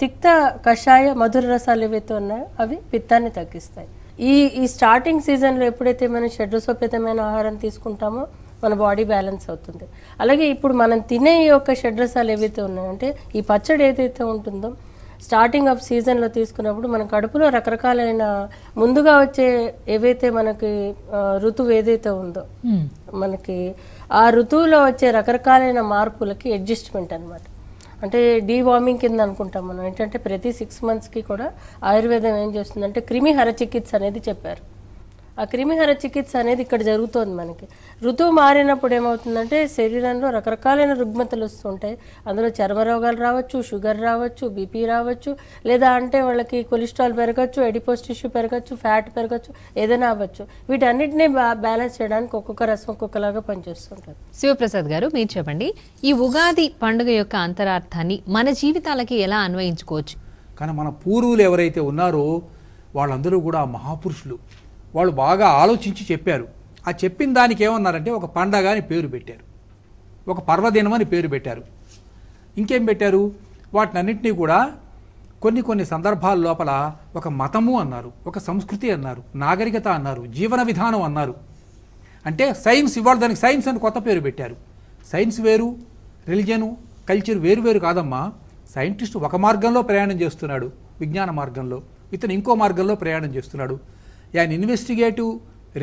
తిక్త కషాయ మధుర రసాలు ఏవైతే ఉన్నాయో అవి పిత్తాన్ని తగ్గిస్తాయి ఈ ఈ స్టార్టింగ్ సీజన్లో ఎప్పుడైతే మనం షడ్రసోపేతమైన ఆహారం తీసుకుంటామో మన బాడీ బ్యాలెన్స్ అవుతుంది అలాగే ఇప్పుడు మనం తినే ఈ యొక్క షడ్రసాలు ఏవైతే ఉన్నాయో అంటే ఈ పచ్చడి ఏదైతే ఉంటుందో స్టార్టింగ్ ఆఫ్ సీజన్లో తీసుకున్నప్పుడు మన కడుపులో రకరకాలైన ముందుగా వచ్చే ఏవైతే మనకి ఋతువు ఏదైతే ఉందో మనకి ఆ ఋతువులో వచ్చే రకరకాలైన మార్పులకి అడ్జస్ట్మెంట్ అనమాట అంటే డీవార్మింగ్ కింద అనుకుంటాం మనం ఏంటంటే ప్రతి సిక్స్ మంత్స్కి కూడా ఆయుర్వేదం ఏం చేస్తుందంటే క్రిమి హర చికిత్స అనేది చెప్పారు ఆ క్రిమిహర చికిత్స అనేది ఇక్కడ జరుగుతోంది మనకి ఋతువు మారినప్పుడు ఏమవుతుందంటే శరీరంలో రకరకాలైన రుగ్మతలు వస్తుంటాయి అందులో చర్మ రోగాలు రావచ్చు షుగర్ రావచ్చు బీపీ రావచ్చు లేదా అంటే వాళ్ళకి కొలెస్ట్రాల్ పెరగచ్చు ఎడిపోస్ టిష్యూ పెరగచ్చు ఫ్యాట్ పెరగచ్చు ఏదైనా అవ్వచ్చు వీటన్నిటిని బ్యాలెన్స్ చేయడానికి ఒక్కొక్క రసం ఒక్కొక్కలాగా పనిచేస్తుంటారు శివప్రసాద్ గారు మీరు చెప్పండి ఈ ఉగాది పండుగ యొక్క అంతరార్థాన్ని మన జీవితాలకి ఎలా అన్వయించుకోవచ్చు కానీ మన పూర్వులు ఎవరైతే ఉన్నారో వాళ్ళందరూ కూడా మహాపురుషులు వాళ్ళు బాగా ఆలోచించి చెప్పారు ఆ చెప్పిన దానికి ఏమన్నారంటే ఒక పండగ అని పేరు పెట్టారు ఒక పర్వదినం అని పేరు పెట్టారు ఇంకేం పెట్టారు వాటిని అన్నింటినీ కూడా కొన్ని కొన్ని సందర్భాల లోపల ఒక మతము అన్నారు ఒక సంస్కృతి అన్నారు నాగరికత అన్నారు జీవన విధానం అన్నారు అంటే సైన్స్ ఇవాళ దానికి సైన్స్ అని కొత్త పేరు పెట్టారు సైన్స్ వేరు రిలిజను కల్చర్ వేరు వేరు కాదమ్మా సైంటిస్ట్ ఒక మార్గంలో ప్రయాణం చేస్తున్నాడు విజ్ఞాన మార్గంలో ఇతను ఇంకో మార్గంలో ప్రయాణం చేస్తున్నాడు an investigative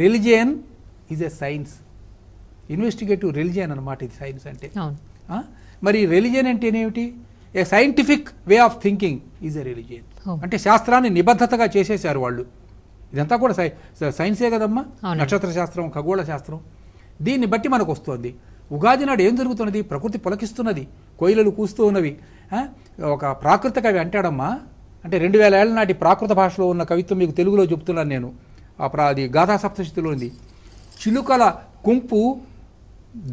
religion is a science investigative religion అనమాట ఇది సైన్స్ అంటే మరి రిలిజియన్ అంటే ఏమిటి a scientific way of thinking is a religion అంటే శాస్త్రాన్ని నిబద్ధతగా చేసేసారు వాళ్ళు ఇదంతా కూడా సైన్సే కదమ్మా నక్షత్ర శాస్త్రం ఖగోళ శాస్త్రం దీన్ని బట్టి మనకు వస్తుంది ఉగాది నాడు ఏం జరుగుతున్నది ప్రకృతి పొలకిస్తున్నది కోయిలలు కూస్తూ ఉన్నవి ఒక ప్రాకృతిక అవి అంటాడమ్మా అంటే రెండు వేల ఏళ్ళ నాటి ప్రాకృత భాషలో ఉన్న కవిత్వం మీకు తెలుగులో చెప్తున్నాను నేను అది గాథా సప్తశక్తిలో ఉంది చిలుకల కుంపు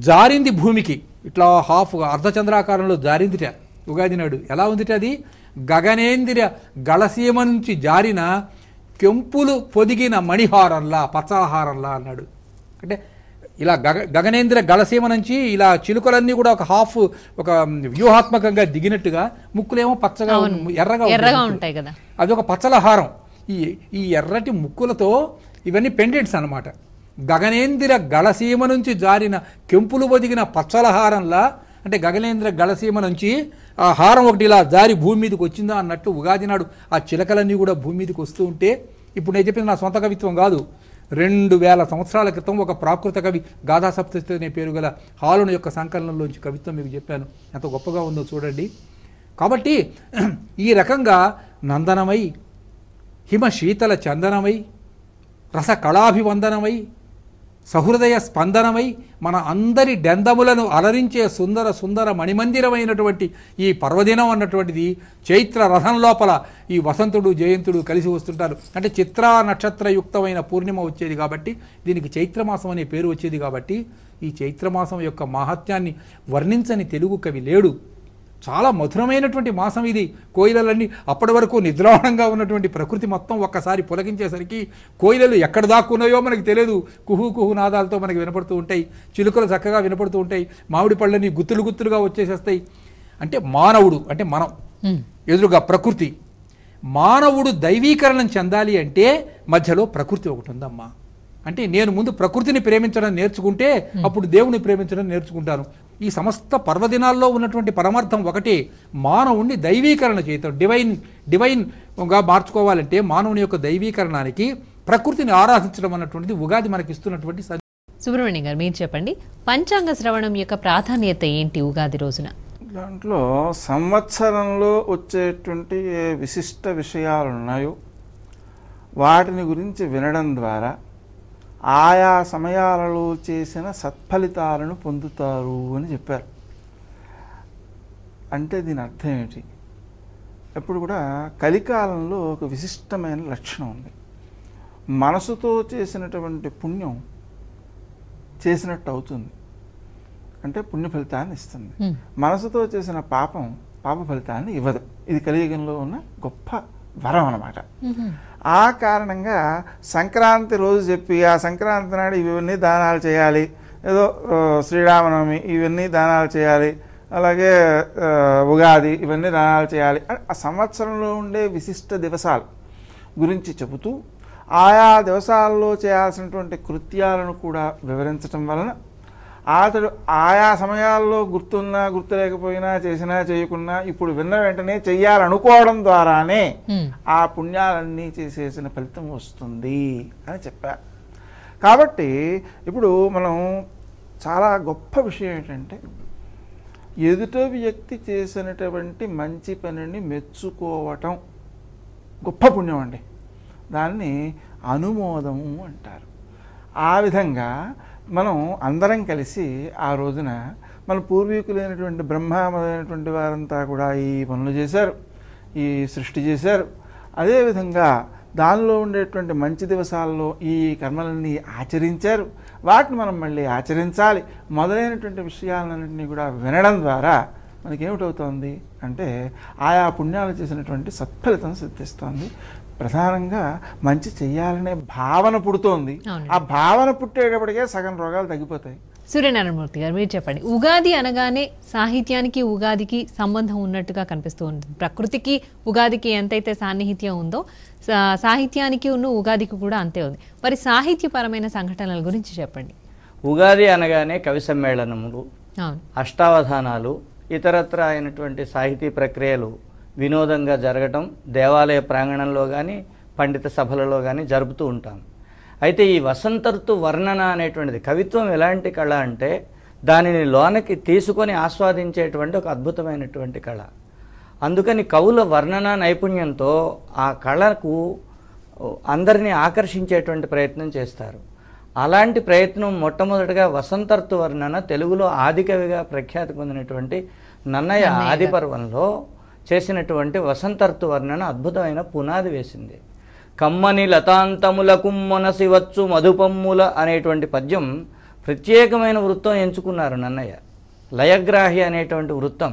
జారింది భూమికి ఇట్లా హాఫ్ అర్ధచంద్రాకారంలో జారిందిట ఉగాది నాడు ఎలా ఉందిట అది గగనేంద్రియ గళసీమ నుంచి జారిన కెంపులు పొదిగిన మణిహారంలా పచాహారంలా అన్నాడు అంటే ఇలా గగ గగనేంద్ర గలసీమ నుంచి ఇలా చిలుకలన్నీ కూడా ఒక హాఫ్ ఒక వ్యూహాత్మకంగా దిగినట్టుగా ముక్కులేమో పచ్చగా ఎర్రగా ఎర్రగా ఉంటాయి కదా అది ఒక పచ్చల హారం ఈ ఈ ఎర్రటి ముక్కులతో ఇవన్నీ పెండెంట్స్ అనమాట గగనేంద్ర గలసీమ నుంచి జారిన కెంపులు బొదిగిన పచ్చలహారంలా అంటే గగనేంద్ర గలసీమ నుంచి ఆ హారం ఒకటి ఇలా జారి భూమి మీదకి వచ్చిందా అన్నట్టు ఉగాది నాడు ఆ చిలకలన్నీ కూడా భూమి మీదకి వస్తూ ఉంటే ఇప్పుడు నేను చెప్పింది నా సొంత కవిత్వం కాదు రెండు వేల సంవత్సరాల క్రితం ఒక ప్రాకృత కవి గాథా సప్తశతి అనే పేరు గల హాలుని యొక్క సంకలనంలోంచి కవిత్వం మీకు చెప్పాను ఎంత గొప్పగా ఉందో చూడండి కాబట్టి ఈ రకంగా నందనమై హిమశీతల చందనమై రస కళాభివందనమై సహృదయ స్పందనమై మన అందరి డెందములను అలరించే సుందర సుందర మణిమందిరమైనటువంటి ఈ పర్వదినం అన్నటువంటిది చైత్ర రథం లోపల ఈ వసంతుడు జయంతుడు కలిసి వస్తుంటారు అంటే చిత్రా నక్షత్రయుక్తమైన పూర్ణిమ వచ్చేది కాబట్టి దీనికి చైత్రమాసం అనే పేరు వచ్చేది కాబట్టి ఈ చైత్రమాసం యొక్క మహత్యాన్ని వర్ణించని తెలుగు కవి లేడు చాలా మధురమైనటువంటి మాసం ఇది కోయిలలన్నీ అప్పటి వరకు నిద్రావణంగా ఉన్నటువంటి ప్రకృతి మొత్తం ఒక్కసారి పొలగించేసరికి కోయిలలు ఎక్కడ దాక్కున్నాయో మనకి తెలియదు కుహు కుహు నాదాలతో మనకి వినపడుతూ ఉంటాయి చిలుకలు చక్కగా వినపడుతూ ఉంటాయి మామిడి పళ్ళని గుత్తులు గుత్తులుగా వచ్చేసేస్తాయి అంటే మానవుడు అంటే మనం ఎదురుగా ప్రకృతి మానవుడు దైవీకరణం చెందాలి అంటే మధ్యలో ప్రకృతి ఒకటి ఉందమ్మా అంటే నేను ముందు ప్రకృతిని ప్రేమించడం నేర్చుకుంటే అప్పుడు దేవుని ప్రేమించడం నేర్చుకుంటాను ఈ సమస్త పర్వదినాల్లో ఉన్నటువంటి పరమార్థం ఒకటి మానవుణ్ణి దైవీకరణ చేయటం డివైన్ డివైన్గా మార్చుకోవాలంటే మానవుని యొక్క దైవీకరణానికి ప్రకృతిని ఆరాధించడం అన్నటువంటిది ఉగాది మనకి ఇస్తున్నటువంటి సుబ్రహ్మణ్యం గారు మీరు చెప్పండి పంచాంగ శ్రవణం యొక్క ప్రాధాన్యత ఏంటి ఉగాది రోజున దాంట్లో సంవత్సరంలో వచ్చేటువంటి ఏ విశిష్ట విషయాలు ఉన్నాయో వాటిని గురించి వినడం ద్వారా ఆయా సమయాలలో చేసిన సత్ఫలితాలను పొందుతారు అని చెప్పారు అంటే దీని అర్థం ఏమిటి ఎప్పుడు కూడా కలికాలంలో ఒక విశిష్టమైన లక్షణం ఉంది మనసుతో చేసినటువంటి పుణ్యం చేసినట్టు అవుతుంది అంటే పుణ్య ఫలితాన్ని ఇస్తుంది మనసుతో చేసిన పాపం పాప ఫలితాన్ని ఇవ్వదు ఇది కలియుగంలో ఉన్న గొప్ప వరం అనమాట ఆ కారణంగా సంక్రాంతి రోజు చెప్పి ఆ సంక్రాంతి నాడు ఇవన్నీ దానాలు చేయాలి ఏదో శ్రీరామనవమి ఇవన్నీ దానాలు చేయాలి అలాగే ఉగాది ఇవన్నీ దానాలు చేయాలి ఆ సంవత్సరంలో ఉండే విశిష్ట దివసాలు గురించి చెబుతూ ఆయా దివసాల్లో చేయాల్సినటువంటి కృత్యాలను కూడా వివరించటం వలన అతడు ఆయా సమయాల్లో గుర్తున్నా గుర్తు లేకపోయినా చేసినా చేయకున్నా ఇప్పుడు విన్న వెంటనే చెయ్యాలనుకోవడం ద్వారానే ఆ పుణ్యాలన్నీ చేసేసిన ఫలితం వస్తుంది అని చెప్పారు కాబట్టి ఇప్పుడు మనం చాలా గొప్ప విషయం ఏంటంటే ఎదుట వ్యక్తి చేసినటువంటి మంచి పనిని మెచ్చుకోవటం గొప్ప పుణ్యం అండి దాన్ని అనుమోదము అంటారు ఆ విధంగా మనం అందరం కలిసి ఆ రోజున మన పూర్వీకులైనటువంటి మొదలైనటువంటి వారంతా కూడా ఈ పనులు చేశారు ఈ సృష్టి చేశారు అదేవిధంగా దానిలో ఉండేటువంటి మంచి దివసాల్లో ఈ కర్మలన్నీ ఆచరించారు వాటిని మనం మళ్ళీ ఆచరించాలి మొదలైనటువంటి విషయాలన్నింటినీ కూడా వినడం ద్వారా మనకేమిటవుతోంది అంటే ఆయా పుణ్యాలు చేసినటువంటి సత్ఫలితం సిద్ధిస్తోంది ప్రధానంగా మంచి చేయాలనే భావన పుడుతోంది ఆ భావన పుట్టేటప్పటికే సగం రోగాలు తగ్గిపోతాయి సూర్యనారాయణమూర్తి గారు మీరు చెప్పండి ఉగాది అనగానే సాహిత్యానికి ఉగాదికి సంబంధం ఉన్నట్టుగా కనిపిస్తూ ఉంటుంది ప్రకృతికి ఉగాదికి ఎంతైతే సాన్నిహిత్యం ఉందో సాహిత్యానికి ఉన్న ఉగాదికి కూడా అంతే ఉంది మరి సాహిత్యపరమైన సంఘటనల గురించి చెప్పండి ఉగాది అనగానే కవి సమ్మేళనములు అష్టావధానాలు ఇతరత్ర అయినటువంటి సాహితీ ప్రక్రియలు వినోదంగా జరగటం దేవాలయ ప్రాంగణంలో కానీ పండిత సభలలో కానీ జరుపుతూ ఉంటాం అయితే ఈ వసంత ఋతు వర్ణన అనేటువంటిది కవిత్వం ఎలాంటి కళ అంటే దానిని లోనకి తీసుకొని ఆస్వాదించేటువంటి ఒక అద్భుతమైనటువంటి కళ అందుకని కవుల వర్ణన నైపుణ్యంతో ఆ కళకు అందరినీ ఆకర్షించేటువంటి ప్రయత్నం చేస్తారు అలాంటి ప్రయత్నం మొట్టమొదటిగా వసంత ఋతు వర్ణన తెలుగులో ఆదికవిగా ప్రఖ్యాతి పొందినటువంటి నన్నయ్య ఆదిపర్వంలో చేసినటువంటి వసంత వర్ణన అద్భుతమైన పునాది వేసింది కమ్మని లతాంతములకు వచ్చు మధుపమ్ముల అనేటువంటి పద్యం ప్రత్యేకమైన వృత్తం ఎంచుకున్నారు నన్నయ్య లయగ్రాహి అనేటువంటి వృత్తం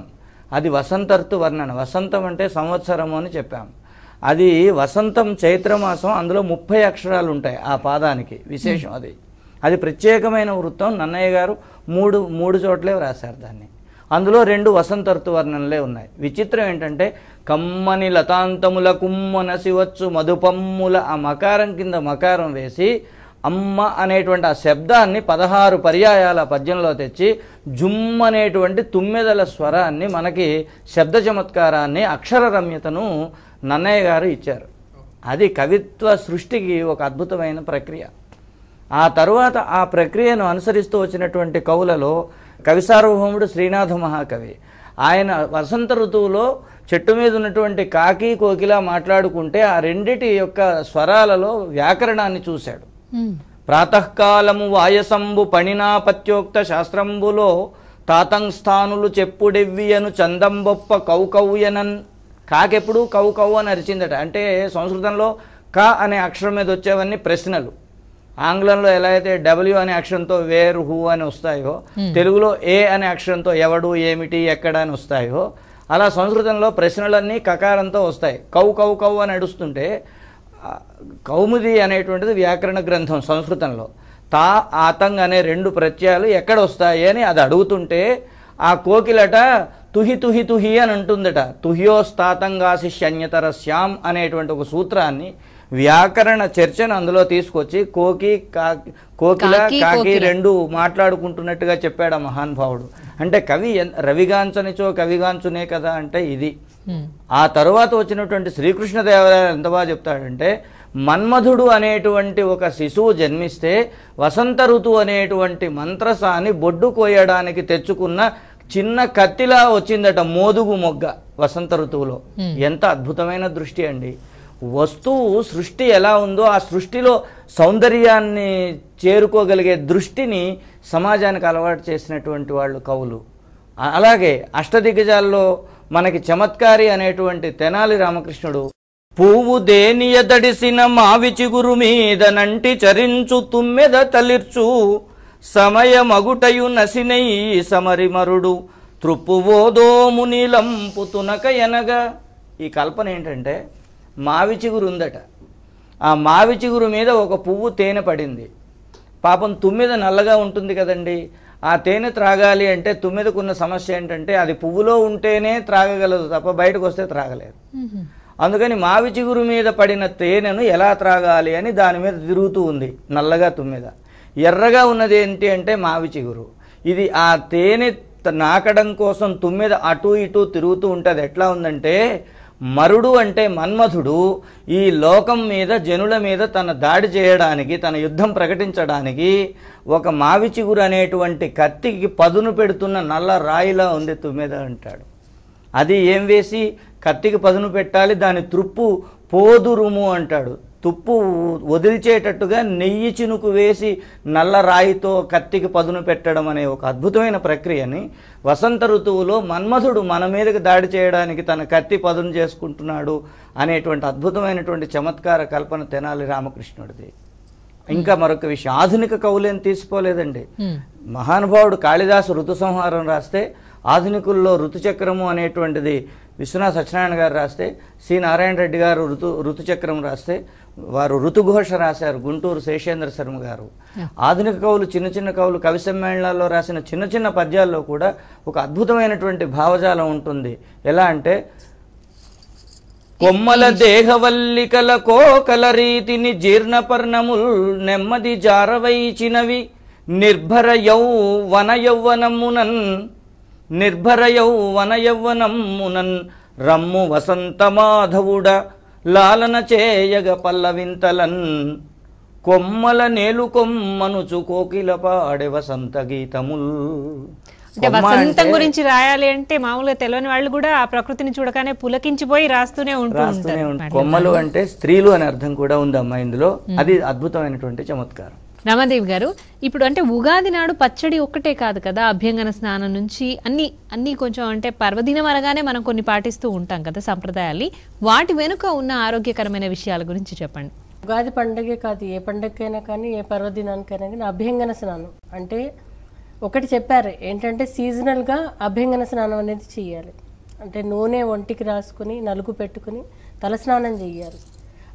అది వసంతర్తు వర్ణన వసంతం అంటే సంవత్సరము అని చెప్పాము అది వసంతం చైత్రమాసం అందులో ముప్పై అక్షరాలు ఉంటాయి ఆ పాదానికి విశేషం అది అది ప్రత్యేకమైన వృత్తం నన్నయ్య గారు మూడు మూడు చోట్లే రాశారు దాన్ని అందులో రెండు వసంత వర్ణనలే ఉన్నాయి విచిత్రం ఏంటంటే కమ్మని లతాంతముల కుమ్మన శివచ్చు మధుపమ్ముల ఆ మకారం కింద మకారం వేసి అమ్మ అనేటువంటి ఆ శబ్దాన్ని పదహారు పర్యాయాల పద్యంలో తెచ్చి జుమ్ అనేటువంటి తుమ్మెదల స్వరాన్ని మనకి శబ్ద చమత్కారాన్ని అక్షరరమ్యతను నన్నయ్య గారు ఇచ్చారు అది కవిత్వ సృష్టికి ఒక అద్భుతమైన ప్రక్రియ ఆ తర్వాత ఆ ప్రక్రియను అనుసరిస్తూ వచ్చినటువంటి కవులలో కవి సార్వభౌముడు శ్రీనాథ మహాకవి ఆయన వసంత ఋతువులో చెట్టు మీద ఉన్నటువంటి కాకి కోకిల మాట్లాడుకుంటే ఆ రెండిటి యొక్క స్వరాలలో వ్యాకరణాన్ని చూశాడు ప్రాతకాలము వాయసంబు పణినాపత్యోక్త శాస్త్రంబులో తాతంస్థానులు చెప్పుడెవ్వియను చందంబొప్ప కౌకౌయనన్ కాకెప్పుడు కౌ కౌ అని అరిచిందట అంటే సంస్కృతంలో క అనే అక్షరం మీద వచ్చేవన్నీ ప్రశ్నలు ఆంగ్లంలో ఎలా అయితే డబ్ల్యూ అనే అక్షరంతో వేర్ హూ అని వస్తాయో hmm. తెలుగులో ఏ అనే అక్షరంతో ఎవడు ఏమిటి ఎక్కడ అని వస్తాయో అలా సంస్కృతంలో ప్రశ్నలన్నీ కకారంతో వస్తాయి కౌ కౌ కౌ అని నడుస్తుంటే కౌముది అనేటువంటిది వ్యాకరణ గ్రంథం సంస్కృతంలో తా ఆతంగ్ అనే రెండు ప్రత్యయాలు ఎక్కడ వస్తాయి అని అది అడుగుతుంటే ఆ కోకిలట తుహి తుహి తుహి అని అంటుందట తుహ్యోస్తాతంగాసి శ్యామ్ అనేటువంటి ఒక సూత్రాన్ని వ్యాకరణ చర్చను అందులో తీసుకొచ్చి కోకి కోకిల కాకి రెండు మాట్లాడుకుంటున్నట్టుగా చెప్పాడు ఆ మహానుభావుడు అంటే కవి రవిగాంచనిచో కవిగాంచునే కదా అంటే ఇది ఆ తరువాత వచ్చినటువంటి శ్రీకృష్ణదేవరాయలు ఎంత బాగా చెప్తాడంటే మన్మధుడు అనేటువంటి ఒక శిశువు జన్మిస్తే వసంత ఋతువు అనేటువంటి మంత్రసాన్ని బొడ్డు కోయడానికి తెచ్చుకున్న చిన్న కత్తిలా వచ్చిందట మోదుగు మొగ్గ వసంత ఋతువులో ఎంత అద్భుతమైన దృష్టి అండి వస్తువు సృష్టి ఎలా ఉందో ఆ సృష్టిలో సౌందర్యాన్ని చేరుకోగలిగే దృష్టిని సమాజానికి అలవాటు చేసినటువంటి వాళ్ళు కవులు అలాగే అష్టదిగ్గజాల్లో మనకి చమత్కారి అనేటువంటి తెనాలి రామకృష్ణుడు పువ్వు దేని దడిసిన మావి చిగురు మీద నంటి చరించు తుమ్మెద తలిర్చు సమయ మగుటయు నసినై సమరిమరుడు త్రుప్పువోదోము నీలంపు తునక ఎనగ ఈ కల్పన ఏంటంటే మావి చిగురు ఉందట ఆ మావి చిగురు మీద ఒక పువ్వు తేనె పడింది పాపం తుమ్మిద నల్లగా ఉంటుంది కదండి ఆ తేనె త్రాగాలి అంటే తుమ్మిదకున్న సమస్య ఏంటంటే అది పువ్వులో ఉంటేనే త్రాగగలదు తప్ప బయటకు వస్తే త్రాగలేదు అందుకని మావి చిగురు మీద పడిన తేనెను ఎలా త్రాగాలి అని దాని మీద తిరుగుతూ ఉంది నల్లగా తుమ్మిద ఎర్రగా ఉన్నది ఏంటి అంటే మావి చిగురు ఇది ఆ తేనె నాకడం కోసం తుమ్మిద అటు ఇటు తిరుగుతూ ఉంటుంది ఎట్లా ఉందంటే మరుడు అంటే మన్మథుడు ఈ లోకం మీద జనుల మీద తన దాడి చేయడానికి తన యుద్ధం ప్రకటించడానికి ఒక మావి చిగురు అనేటువంటి కత్తికి పదును పెడుతున్న నల్ల రాయిలా ఉంది తుమ్మీద అంటాడు అది ఏం వేసి కత్తికి పదును పెట్టాలి దాని తృప్పు పోదురుము అంటాడు తుప్పు వదిలిచేటట్టుగా నెయ్యి చినుకు వేసి నల్ల రాయితో కత్తికి పదును పెట్టడం అనే ఒక అద్భుతమైన ప్రక్రియని వసంత ఋతువులో మన్మధుడు మన మీదకి దాడి చేయడానికి తన కత్తి పదును చేసుకుంటున్నాడు అనేటువంటి అద్భుతమైనటువంటి చమత్కార కల్పన తెనాలి రామకృష్ణుడిది ఇంకా మరొక విషయం ఆధునిక కవులేం తీసుకోలేదండి మహానుభావుడు కాళిదాసు ఋతు సంహారం రాస్తే ఆధునికుల్లో ఋతుచక్రము అనేటువంటిది విశ్వనాథ్ సత్యనారాయణ గారు రాస్తే సి నారాయణ రెడ్డి గారు ఋతు ఋతుచక్రం రాస్తే వారు ఋతుఘోష రాశారు గుంటూరు శేషేంద్ర శర్మ గారు ఆధునిక కవులు చిన్న చిన్న కవులు కవి సమ్మేళనాల్లో రాసిన చిన్న చిన్న పద్యాల్లో కూడా ఒక అద్భుతమైనటువంటి భావజాలం ఉంటుంది ఎలా అంటే కొమ్మల దేహవల్లికల కోకల రీతిని జీర్ణపర్ణముల్ నెమ్మది జారవైచినవి నిర్భర వన యౌవనమునన్ నిర్భర వన యౌవనమునన్ రమ్ము వసంత మాధవుడ లాలన చేయగ పల్లవింతలన్ కొమ్మల నేలు కొమ్మనుచు కోకిల పాడే వసంత గీతముల్ అంటే వసంతం గురించి రాయాలి అంటే మామూలుగా తెలియని వాళ్ళు కూడా ఆ ప్రకృతిని చూడగానే పులకించిపోయి రాస్తూనే ఉంటారు కొమ్మలు అంటే స్త్రీలు అనే అర్థం కూడా ఉందమ్మా ఇందులో అది అద్భుతమైనటువంటి చమత్కారం రమాదేవి గారు ఇప్పుడు అంటే ఉగాది నాడు పచ్చడి ఒక్కటే కాదు కదా అభ్యంగన స్నానం నుంచి అన్ని అన్ని కొంచెం అంటే పర్వదినం అనగానే మనం కొన్ని పాటిస్తూ ఉంటాం కదా సంప్రదాయాలు వాటి వెనుక ఉన్న ఆరోగ్యకరమైన విషయాల గురించి చెప్పండి ఉగాది పండగే కాదు ఏ పండుగకైనా కానీ ఏ పర్వదినానికైనా కానీ అభ్యంగన స్నానం అంటే ఒకటి చెప్పారు ఏంటంటే సీజనల్గా అభ్యంగన స్నానం అనేది చేయాలి అంటే నూనె ఒంటికి రాసుకుని నలుగు పెట్టుకుని తలస్నానం చేయాలి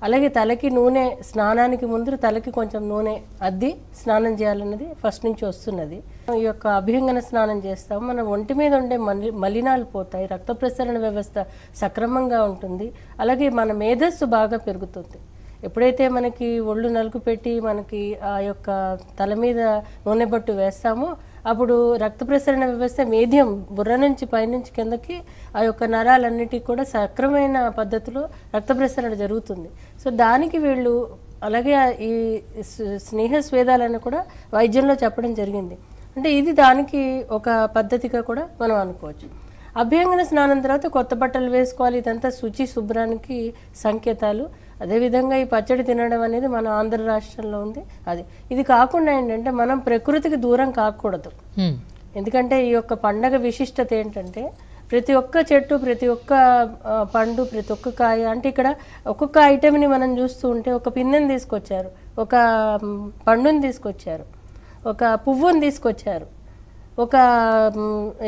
అలాగే తలకి నూనె స్నానానికి ముందు తలకి కొంచెం నూనె అద్ది స్నానం చేయాలన్నది ఫస్ట్ నుంచి వస్తున్నది ఈ యొక్క అభ్యంగన స్నానం చేస్తాము మన ఒంటి మీద ఉండే మలి మలినాలు పోతాయి రక్త ప్రసరణ వ్యవస్థ సక్రమంగా ఉంటుంది అలాగే మన మేధస్సు బాగా పెరుగుతుంది ఎప్పుడైతే మనకి ఒళ్ళు నలుగు పెట్టి మనకి ఆ యొక్క తల మీద నూనె బట్టు వేస్తామో అప్పుడు రక్త ప్రసరణ వ్యవస్థ మేధ్యం బుర్ర నుంచి పైనుంచి కిందకి ఆ యొక్క నరాలన్నిటికీ కూడా సక్రమైన పద్ధతిలో రక్త ప్రసరణ జరుగుతుంది సో దానికి వీళ్ళు అలాగే ఈ స్నేహ స్వేదాలను కూడా వైద్యంలో చెప్పడం జరిగింది అంటే ఇది దానికి ఒక పద్ధతిగా కూడా మనం అనుకోవచ్చు అభ్యంగన స్నానం తర్వాత కొత్త బట్టలు వేసుకోవాలి ఇదంతా శుచి శుభ్రానికి సంకేతాలు అదేవిధంగా ఈ పచ్చడి తినడం అనేది మన ఆంధ్ర రాష్ట్రంలో ఉంది అది ఇది కాకుండా ఏంటంటే మనం ప్రకృతికి దూరం కాకూడదు ఎందుకంటే ఈ యొక్క పండగ విశిష్టత ఏంటంటే ప్రతి ఒక్క చెట్టు ప్రతి ఒక్క పండు ప్రతి ఒక్క కాయ అంటే ఇక్కడ ఒక్కొక్క ఐటెంని మనం చూస్తూ ఉంటే ఒక పిన్నెని తీసుకొచ్చారు ఒక పండుని తీసుకొచ్చారు ఒక పువ్వుని తీసుకొచ్చారు ఒక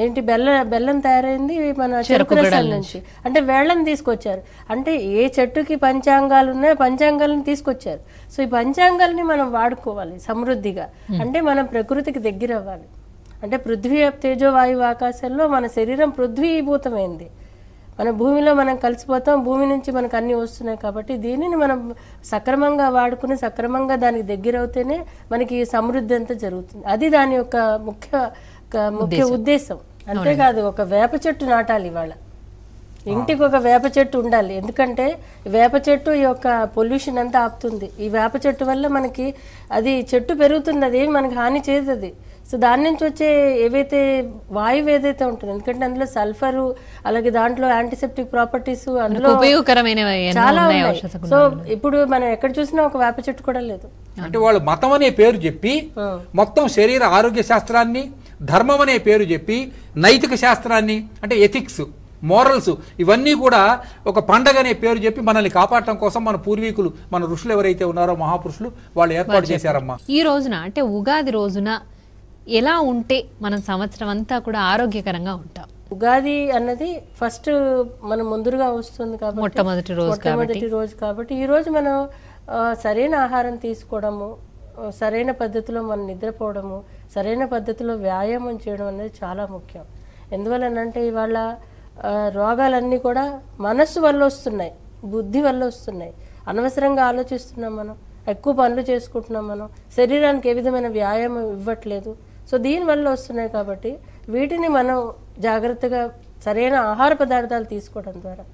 ఏంటి బెల్లం బెల్లం తయారైంది మన చెరుకు రసాల నుంచి అంటే వేళ్ళని తీసుకొచ్చారు అంటే ఏ చెట్టుకి పంచాంగాలు ఉన్నాయో పంచాంగాలను తీసుకొచ్చారు సో ఈ పంచాంగాలని మనం వాడుకోవాలి సమృద్ధిగా అంటే మనం ప్రకృతికి దగ్గర అవ్వాలి అంటే పృథ్వీ తేజో వాయువు ఆకాశంలో మన శరీరం పృథ్వీభూతమైంది మన భూమిలో మనం కలిసిపోతాం భూమి నుంచి మనకు అన్నీ వస్తున్నాయి కాబట్టి దీనిని మనం సక్రమంగా వాడుకుని సక్రమంగా దానికి దగ్గర అవుతేనే మనకి సమృద్ధి అంతా జరుగుతుంది అది దాని యొక్క ముఖ్య ముఖ్య ఉద్దేశం అంతేకాదు ఒక వేప చెట్టు నాటాలి ఇవాళ ఇంటికి ఒక వేప చెట్టు ఉండాలి ఎందుకంటే వేప చెట్టు ఈ యొక్క పొల్యూషన్ అంతా ఆపుతుంది ఈ వేప చెట్టు వల్ల మనకి అది చెట్టు పెరుగుతుంది అది మనకి హాని చేయదు సో దాని నుంచి వచ్చే ఏవైతే వాయువు ఏదైతే ఉంటుందో ఎందుకంటే అందులో సల్ఫరు అలాగే దాంట్లో యాంటీసెప్టిక్ ప్రాపర్టీస్ అందులో ఉపయోగకరమైన చాలా సో ఇప్పుడు మనం ఎక్కడ చూసినా ఒక వేప చెట్టు కూడా లేదు అంటే వాళ్ళు మతం అనే పేరు చెప్పి మొత్తం శరీర ఆరోగ్య శాస్త్రాన్ని ధర్మం అనే పేరు చెప్పి నైతిక శాస్త్రాన్ని అంటే ఎథిక్స్ మోరల్స్ ఇవన్నీ కూడా ఒక పండగ అనే పేరు చెప్పి మనల్ని కాపాడటం కోసం మన పూర్వీకులు మన ఋషులు ఎవరైతే ఉన్నారో మహాపురుషులు వాళ్ళు ఏర్పాటు చేశారమ్మా ఈ రోజున అంటే ఉగాది రోజున ఎలా ఉంటే మనం సంవత్సరం అంతా కూడా ఆరోగ్యకరంగా ఉంటాం ఉగాది అన్నది ఫస్ట్ మన ముందుగా వస్తుంది కాబట్టి మొట్టమొదటి రోజు మొట్టమొదటి రోజు కాబట్టి ఈ రోజు మనం సరైన ఆహారం తీసుకోవడము సరైన పద్ధతిలో మనం నిద్రపోవడము సరైన పద్ధతిలో వ్యాయామం చేయడం అనేది చాలా ముఖ్యం ఎందువలనంటే ఇవాళ రోగాలన్నీ కూడా మనస్సు వల్ల వస్తున్నాయి బుద్ధి వల్ల వస్తున్నాయి అనవసరంగా ఆలోచిస్తున్నాం మనం ఎక్కువ పనులు చేసుకుంటున్నాం మనం శరీరానికి ఏ విధమైన వ్యాయామం ఇవ్వట్లేదు సో దీనివల్ల వస్తున్నాయి కాబట్టి వీటిని మనం జాగ్రత్తగా సరైన ఆహార పదార్థాలు తీసుకోవడం ద్వారా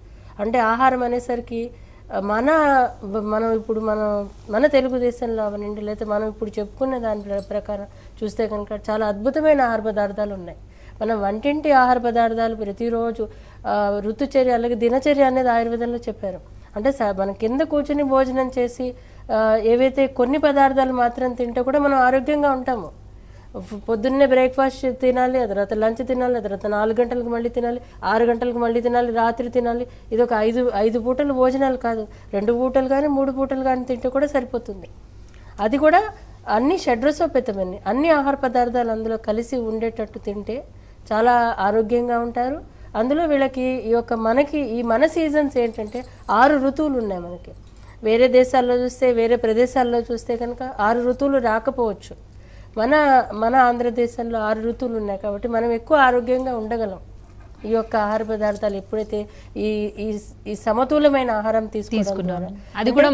అంటే ఆహారం అనేసరికి మన మనం ఇప్పుడు మనం మన తెలుగుదేశంలో అవనండి లేకపోతే మనం ఇప్పుడు చెప్పుకున్న దాని ప్రకారం చూస్తే కనుక చాలా అద్భుతమైన ఆహార పదార్థాలు ఉన్నాయి మనం వంటింటి ఆహార పదార్థాలు ప్రతిరోజు ఋతుచర్య అలాగే దినచర్య అనేది ఆయుర్వేదంలో చెప్పారు అంటే మనం కింద కూర్చొని భోజనం చేసి ఏవైతే కొన్ని పదార్థాలు మాత్రం తింటే కూడా మనం ఆరోగ్యంగా ఉంటాము పొద్దున్నే బ్రేక్ఫాస్ట్ తినాలి ఆ తర్వాత లంచ్ తినాలి ఆ తర్వాత నాలుగు గంటలకు మళ్ళీ తినాలి ఆరు గంటలకు మళ్ళీ తినాలి రాత్రి తినాలి ఇది ఒక ఐదు ఐదు పూటలు భోజనాలు కాదు రెండు పూటలు కానీ మూడు పూటలు కానీ తింటే కూడా సరిపోతుంది అది కూడా అన్ని షడ్రసోపేతమని అన్ని ఆహార పదార్థాలు అందులో కలిసి ఉండేటట్టు తింటే చాలా ఆరోగ్యంగా ఉంటారు అందులో వీళ్ళకి ఈ యొక్క మనకి ఈ మన సీజన్స్ ఏంటంటే ఆరు ఋతువులు ఉన్నాయి మనకి వేరే దేశాల్లో చూస్తే వేరే ప్రదేశాల్లో చూస్తే కనుక ఆరు ఋతువులు రాకపోవచ్చు మన మన ఆంధ్రదేశంలో ఆరు ఋతువులు ఉన్నాయి కాబట్టి మనం ఎక్కువ ఆరోగ్యంగా ఉండగలం ఈ యొక్క ఆహార పదార్థాలు ఎప్పుడైతే ఈ ఈ సమతులమైన ఆహారం తీసుకుంటున్నారో అది కూడా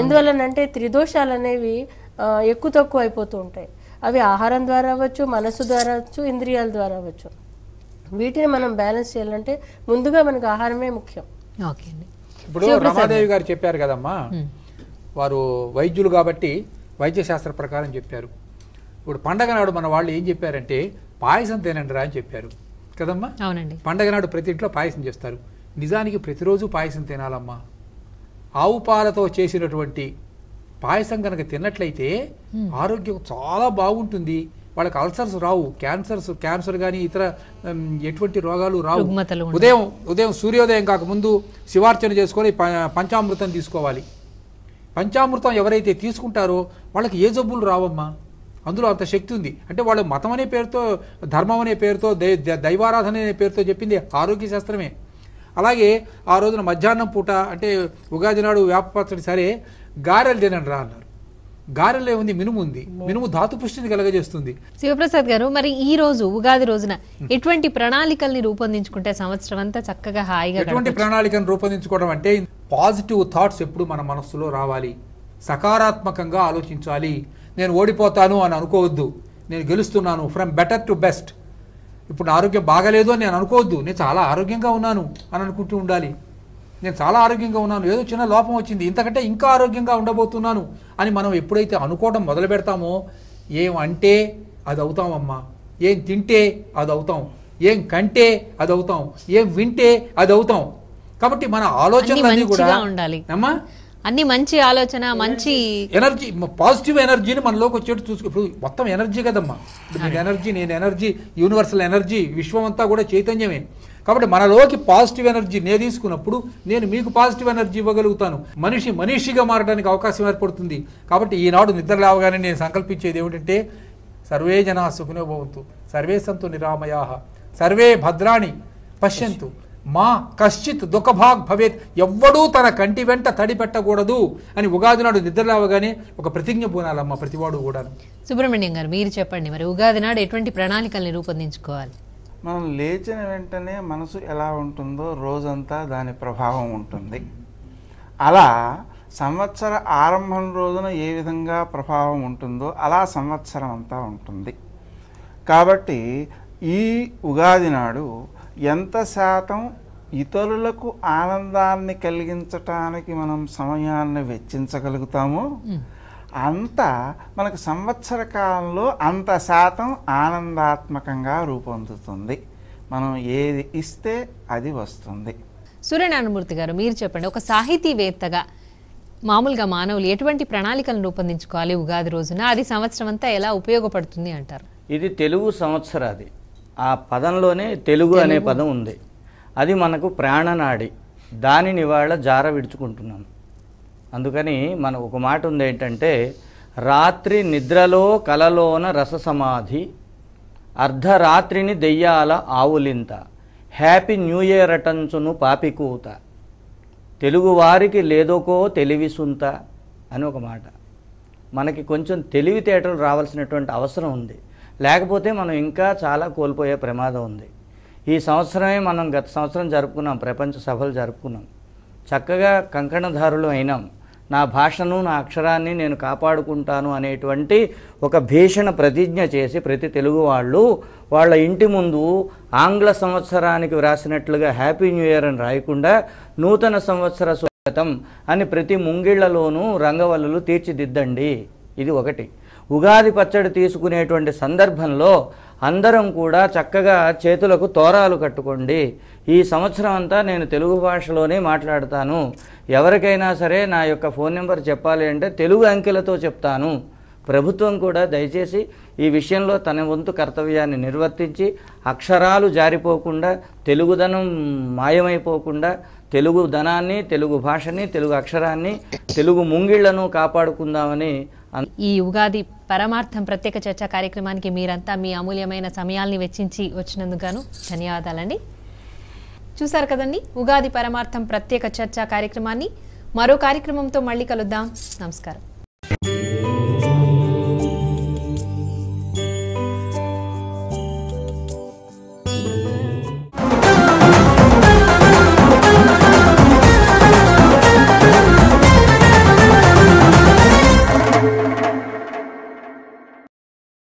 ఎందువల్లనంటే త్రిదోషాలు అనేవి ఎక్కువ తక్కువ అయిపోతూ ఉంటాయి అవి ఆహారం ద్వారా అవ్వచ్చు మనసు ద్వారా అవ్వచ్చు ఇంద్రియాల ద్వారా అవ్వచ్చు వీటిని మనం బ్యాలెన్స్ చేయాలంటే ముందుగా మనకు ఆహారమే ముఖ్యం ఇప్పుడు రమాదేవి గారు చెప్పారు కదమ్మా వారు వైద్యులు కాబట్టి వైద్యశాస్త్ర ప్రకారం చెప్పారు ఇప్పుడు పండగ నాడు మన వాళ్ళు ఏం చెప్పారంటే పాయసం తినండి రా అని చెప్పారు కదమ్మా అవునండి పండగ నాడు ప్రతి ఇంట్లో పాయసం చేస్తారు నిజానికి ప్రతిరోజు పాయసం తినాలమ్మా ఆవు పాలతో చేసినటువంటి పాయసం కనుక తిన్నట్లయితే ఆరోగ్యం చాలా బాగుంటుంది వాళ్ళకి అల్సర్స్ రావు క్యాన్సర్స్ క్యాన్సర్ కానీ ఇతర ఎటువంటి రోగాలు రావు ఉదయం ఉదయం సూర్యోదయం కాకముందు శివార్చన చేసుకొని పంచామృతం తీసుకోవాలి పంచామృతం ఎవరైతే తీసుకుంటారో వాళ్ళకి ఏ జబ్బులు రావమ్మా అందులో అంత శక్తి ఉంది అంటే వాళ్ళు మతం అనే పేరుతో ధర్మం అనే పేరుతో దై దైవారాధన అనే పేరుతో చెప్పింది ఆరోగ్య శాస్త్రమే అలాగే ఆ రోజున మధ్యాహ్నం పూట అంటే ఉగాది నాడు వ్యాపపరచడి సరే గారెలు తినండి రా అన్నారు గారెలు ఏముంది మినుము ఉంది మినుము ధాతు పుష్టిని కలగజేస్తుంది శివప్రసాద్ గారు మరి ఈ రోజు ఉగాది రోజున ఎటువంటి ప్రణాళికల్ని రూపొందించుకుంటే సంవత్సరం అంతా చక్కగా హాయిగా ఎటువంటి ప్రణాళికను రూపొందించుకోవడం అంటే పాజిటివ్ థాట్స్ ఎప్పుడు మన మనస్సులో రావాలి సకారాత్మకంగా ఆలోచించాలి నేను ఓడిపోతాను అని అనుకోవద్దు నేను గెలుస్తున్నాను ఫ్రమ్ బెటర్ టు బెస్ట్ ఇప్పుడు నా ఆరోగ్యం బాగలేదు అని నేను అనుకోవద్దు నేను చాలా ఆరోగ్యంగా ఉన్నాను అని అనుకుంటూ ఉండాలి నేను చాలా ఆరోగ్యంగా ఉన్నాను ఏదో చిన్న లోపం వచ్చింది ఇంతకంటే ఇంకా ఆరోగ్యంగా ఉండబోతున్నాను అని మనం ఎప్పుడైతే అనుకోవడం మొదలు పెడతామో ఏం అంటే అది అవుతామమ్మా ఏం తింటే అది అవుతాం ఏం కంటే అది అవుతాం ఏం వింటే అది అవుతాం కాబట్టి మన ఆలోచనలన్నీ కూడా ఉండాలి అమ్మా అన్ని మంచి ఆలోచన మంచి ఎనర్జీ పాజిటివ్ ఎనర్జీని మనలోకి వచ్చేట్టు చూసుకో ఇప్పుడు మొత్తం ఎనర్జీ కదమ్మా ఇప్పుడు ఎనర్జీ నేను ఎనర్జీ యూనివర్సల్ ఎనర్జీ విశ్వం అంతా కూడా చైతన్యమే కాబట్టి మనలోకి పాజిటివ్ ఎనర్జీ నేను తీసుకున్నప్పుడు నేను మీకు పాజిటివ్ ఎనర్జీ ఇవ్వగలుగుతాను మనిషి మనిషిగా మారడానికి అవకాశం ఏర్పడుతుంది కాబట్టి ఈనాడు నిద్ర లేవగానే నేను సంకల్పించేది ఏమిటంటే సర్వే జనా సుఖినో భవంతు సర్వే సంతు నిరామయా సర్వే భద్రాణి పశ్యంతు మా కశ్చిత్ దుఃఖభాగ్ భవేత్ ఎవ్వడూ తన కంటి వెంట తడి పెట్టకూడదు అని ఉగాది నాడు నిద్రలేవగానే ఒక ప్రతిజ్ఞ పోనాలమ్మ ప్రతివాడు కూడా సుబ్రహ్మణ్యం గారు మీరు చెప్పండి మరి ఉగాది నాడు ఎటువంటి ప్రణాళికల్ని రూపొందించుకోవాలి మనం లేచిన వెంటనే మనసు ఎలా ఉంటుందో రోజంతా దాని ప్రభావం ఉంటుంది అలా సంవత్సర ఆరంభం రోజున ఏ విధంగా ప్రభావం ఉంటుందో అలా సంవత్సరం అంతా ఉంటుంది కాబట్టి ఈ ఉగాది నాడు ఎంత శాతం ఇతరులకు ఆనందాన్ని కలిగించటానికి మనం సమయాన్ని వెచ్చించగలుగుతామో అంత మనకు సంవత్సర కాలంలో అంత శాతం ఆనందాత్మకంగా రూపొందుతుంది మనం ఏది ఇస్తే అది వస్తుంది సూర్యనారాయణమూర్తి గారు మీరు చెప్పండి ఒక సాహితీవేత్తగా మామూలుగా మానవులు ఎటువంటి ప్రణాళికలను రూపొందించుకోవాలి ఉగాది రోజున అది సంవత్సరం అంతా ఎలా ఉపయోగపడుతుంది అంటారు ఇది తెలుగు సంవత్సరాది ఆ పదంలోనే తెలుగు అనే పదం ఉంది అది మనకు ప్రాణనాడి దానిని ఇవాళ జార విడుచుకుంటున్నాం అందుకని మన ఒక మాట ఉంది ఏంటంటే రాత్రి నిద్రలో కలలోన రస సమాధి అర్ధరాత్రిని దెయ్యాల ఆవులింత హ్యాపీ న్యూ ఇయర్ అటంచును పాపికూత తెలుగువారికి లేదోకో తెలివి సుంత అని ఒక మాట మనకి కొంచెం తెలివితేటలు రావాల్సినటువంటి అవసరం ఉంది లేకపోతే మనం ఇంకా చాలా కోల్పోయే ప్రమాదం ఉంది ఈ సంవత్సరమే మనం గత సంవత్సరం జరుపుకున్నాం ప్రపంచ సభలు జరుపుకున్నాం చక్కగా కంకణధారులు అయినాం నా భాషను నా అక్షరాన్ని నేను కాపాడుకుంటాను అనేటువంటి ఒక భీషణ ప్రతిజ్ఞ చేసి ప్రతి తెలుగు వాళ్ళు వాళ్ళ ఇంటి ముందు ఆంగ్ల సంవత్సరానికి వ్రాసినట్లుగా హ్యాపీ న్యూ ఇయర్ అని రాయకుండా నూతన సంవత్సర స్వాగతం అని ప్రతి ముంగిళ్లలోనూ రంగవల్లులు తీర్చిదిద్దండి ఇది ఒకటి ఉగాది పచ్చడి తీసుకునేటువంటి సందర్భంలో అందరం కూడా చక్కగా చేతులకు తోరాలు కట్టుకోండి ఈ సంవత్సరం అంతా నేను తెలుగు భాషలోనే మాట్లాడతాను ఎవరికైనా సరే నా యొక్క ఫోన్ నెంబర్ చెప్పాలి అంటే తెలుగు అంకెలతో చెప్తాను ప్రభుత్వం కూడా దయచేసి ఈ విషయంలో తన వంతు కర్తవ్యాన్ని నిర్వర్తించి అక్షరాలు జారిపోకుండా తెలుగుదనం మాయమైపోకుండా తెలుగు ధనాన్ని తెలుగు భాషని తెలుగు అక్షరాన్ని తెలుగు ముంగిళ్లను కాపాడుకుందామని ఈ ఉగాది పరమార్థం ప్రత్యేక చర్చా కార్యక్రమానికి మీరంతా మీ అమూల్యమైన సమయాల్ని వెచ్చించి వచ్చినందుకు ధన్యవాదాలండి చూసారు కదండి ఉగాది పరమార్థం ప్రత్యేక చర్చా కార్యక్రమాన్ని మరో కార్యక్రమంతో మళ్ళీ కలుద్దాం నమస్కారం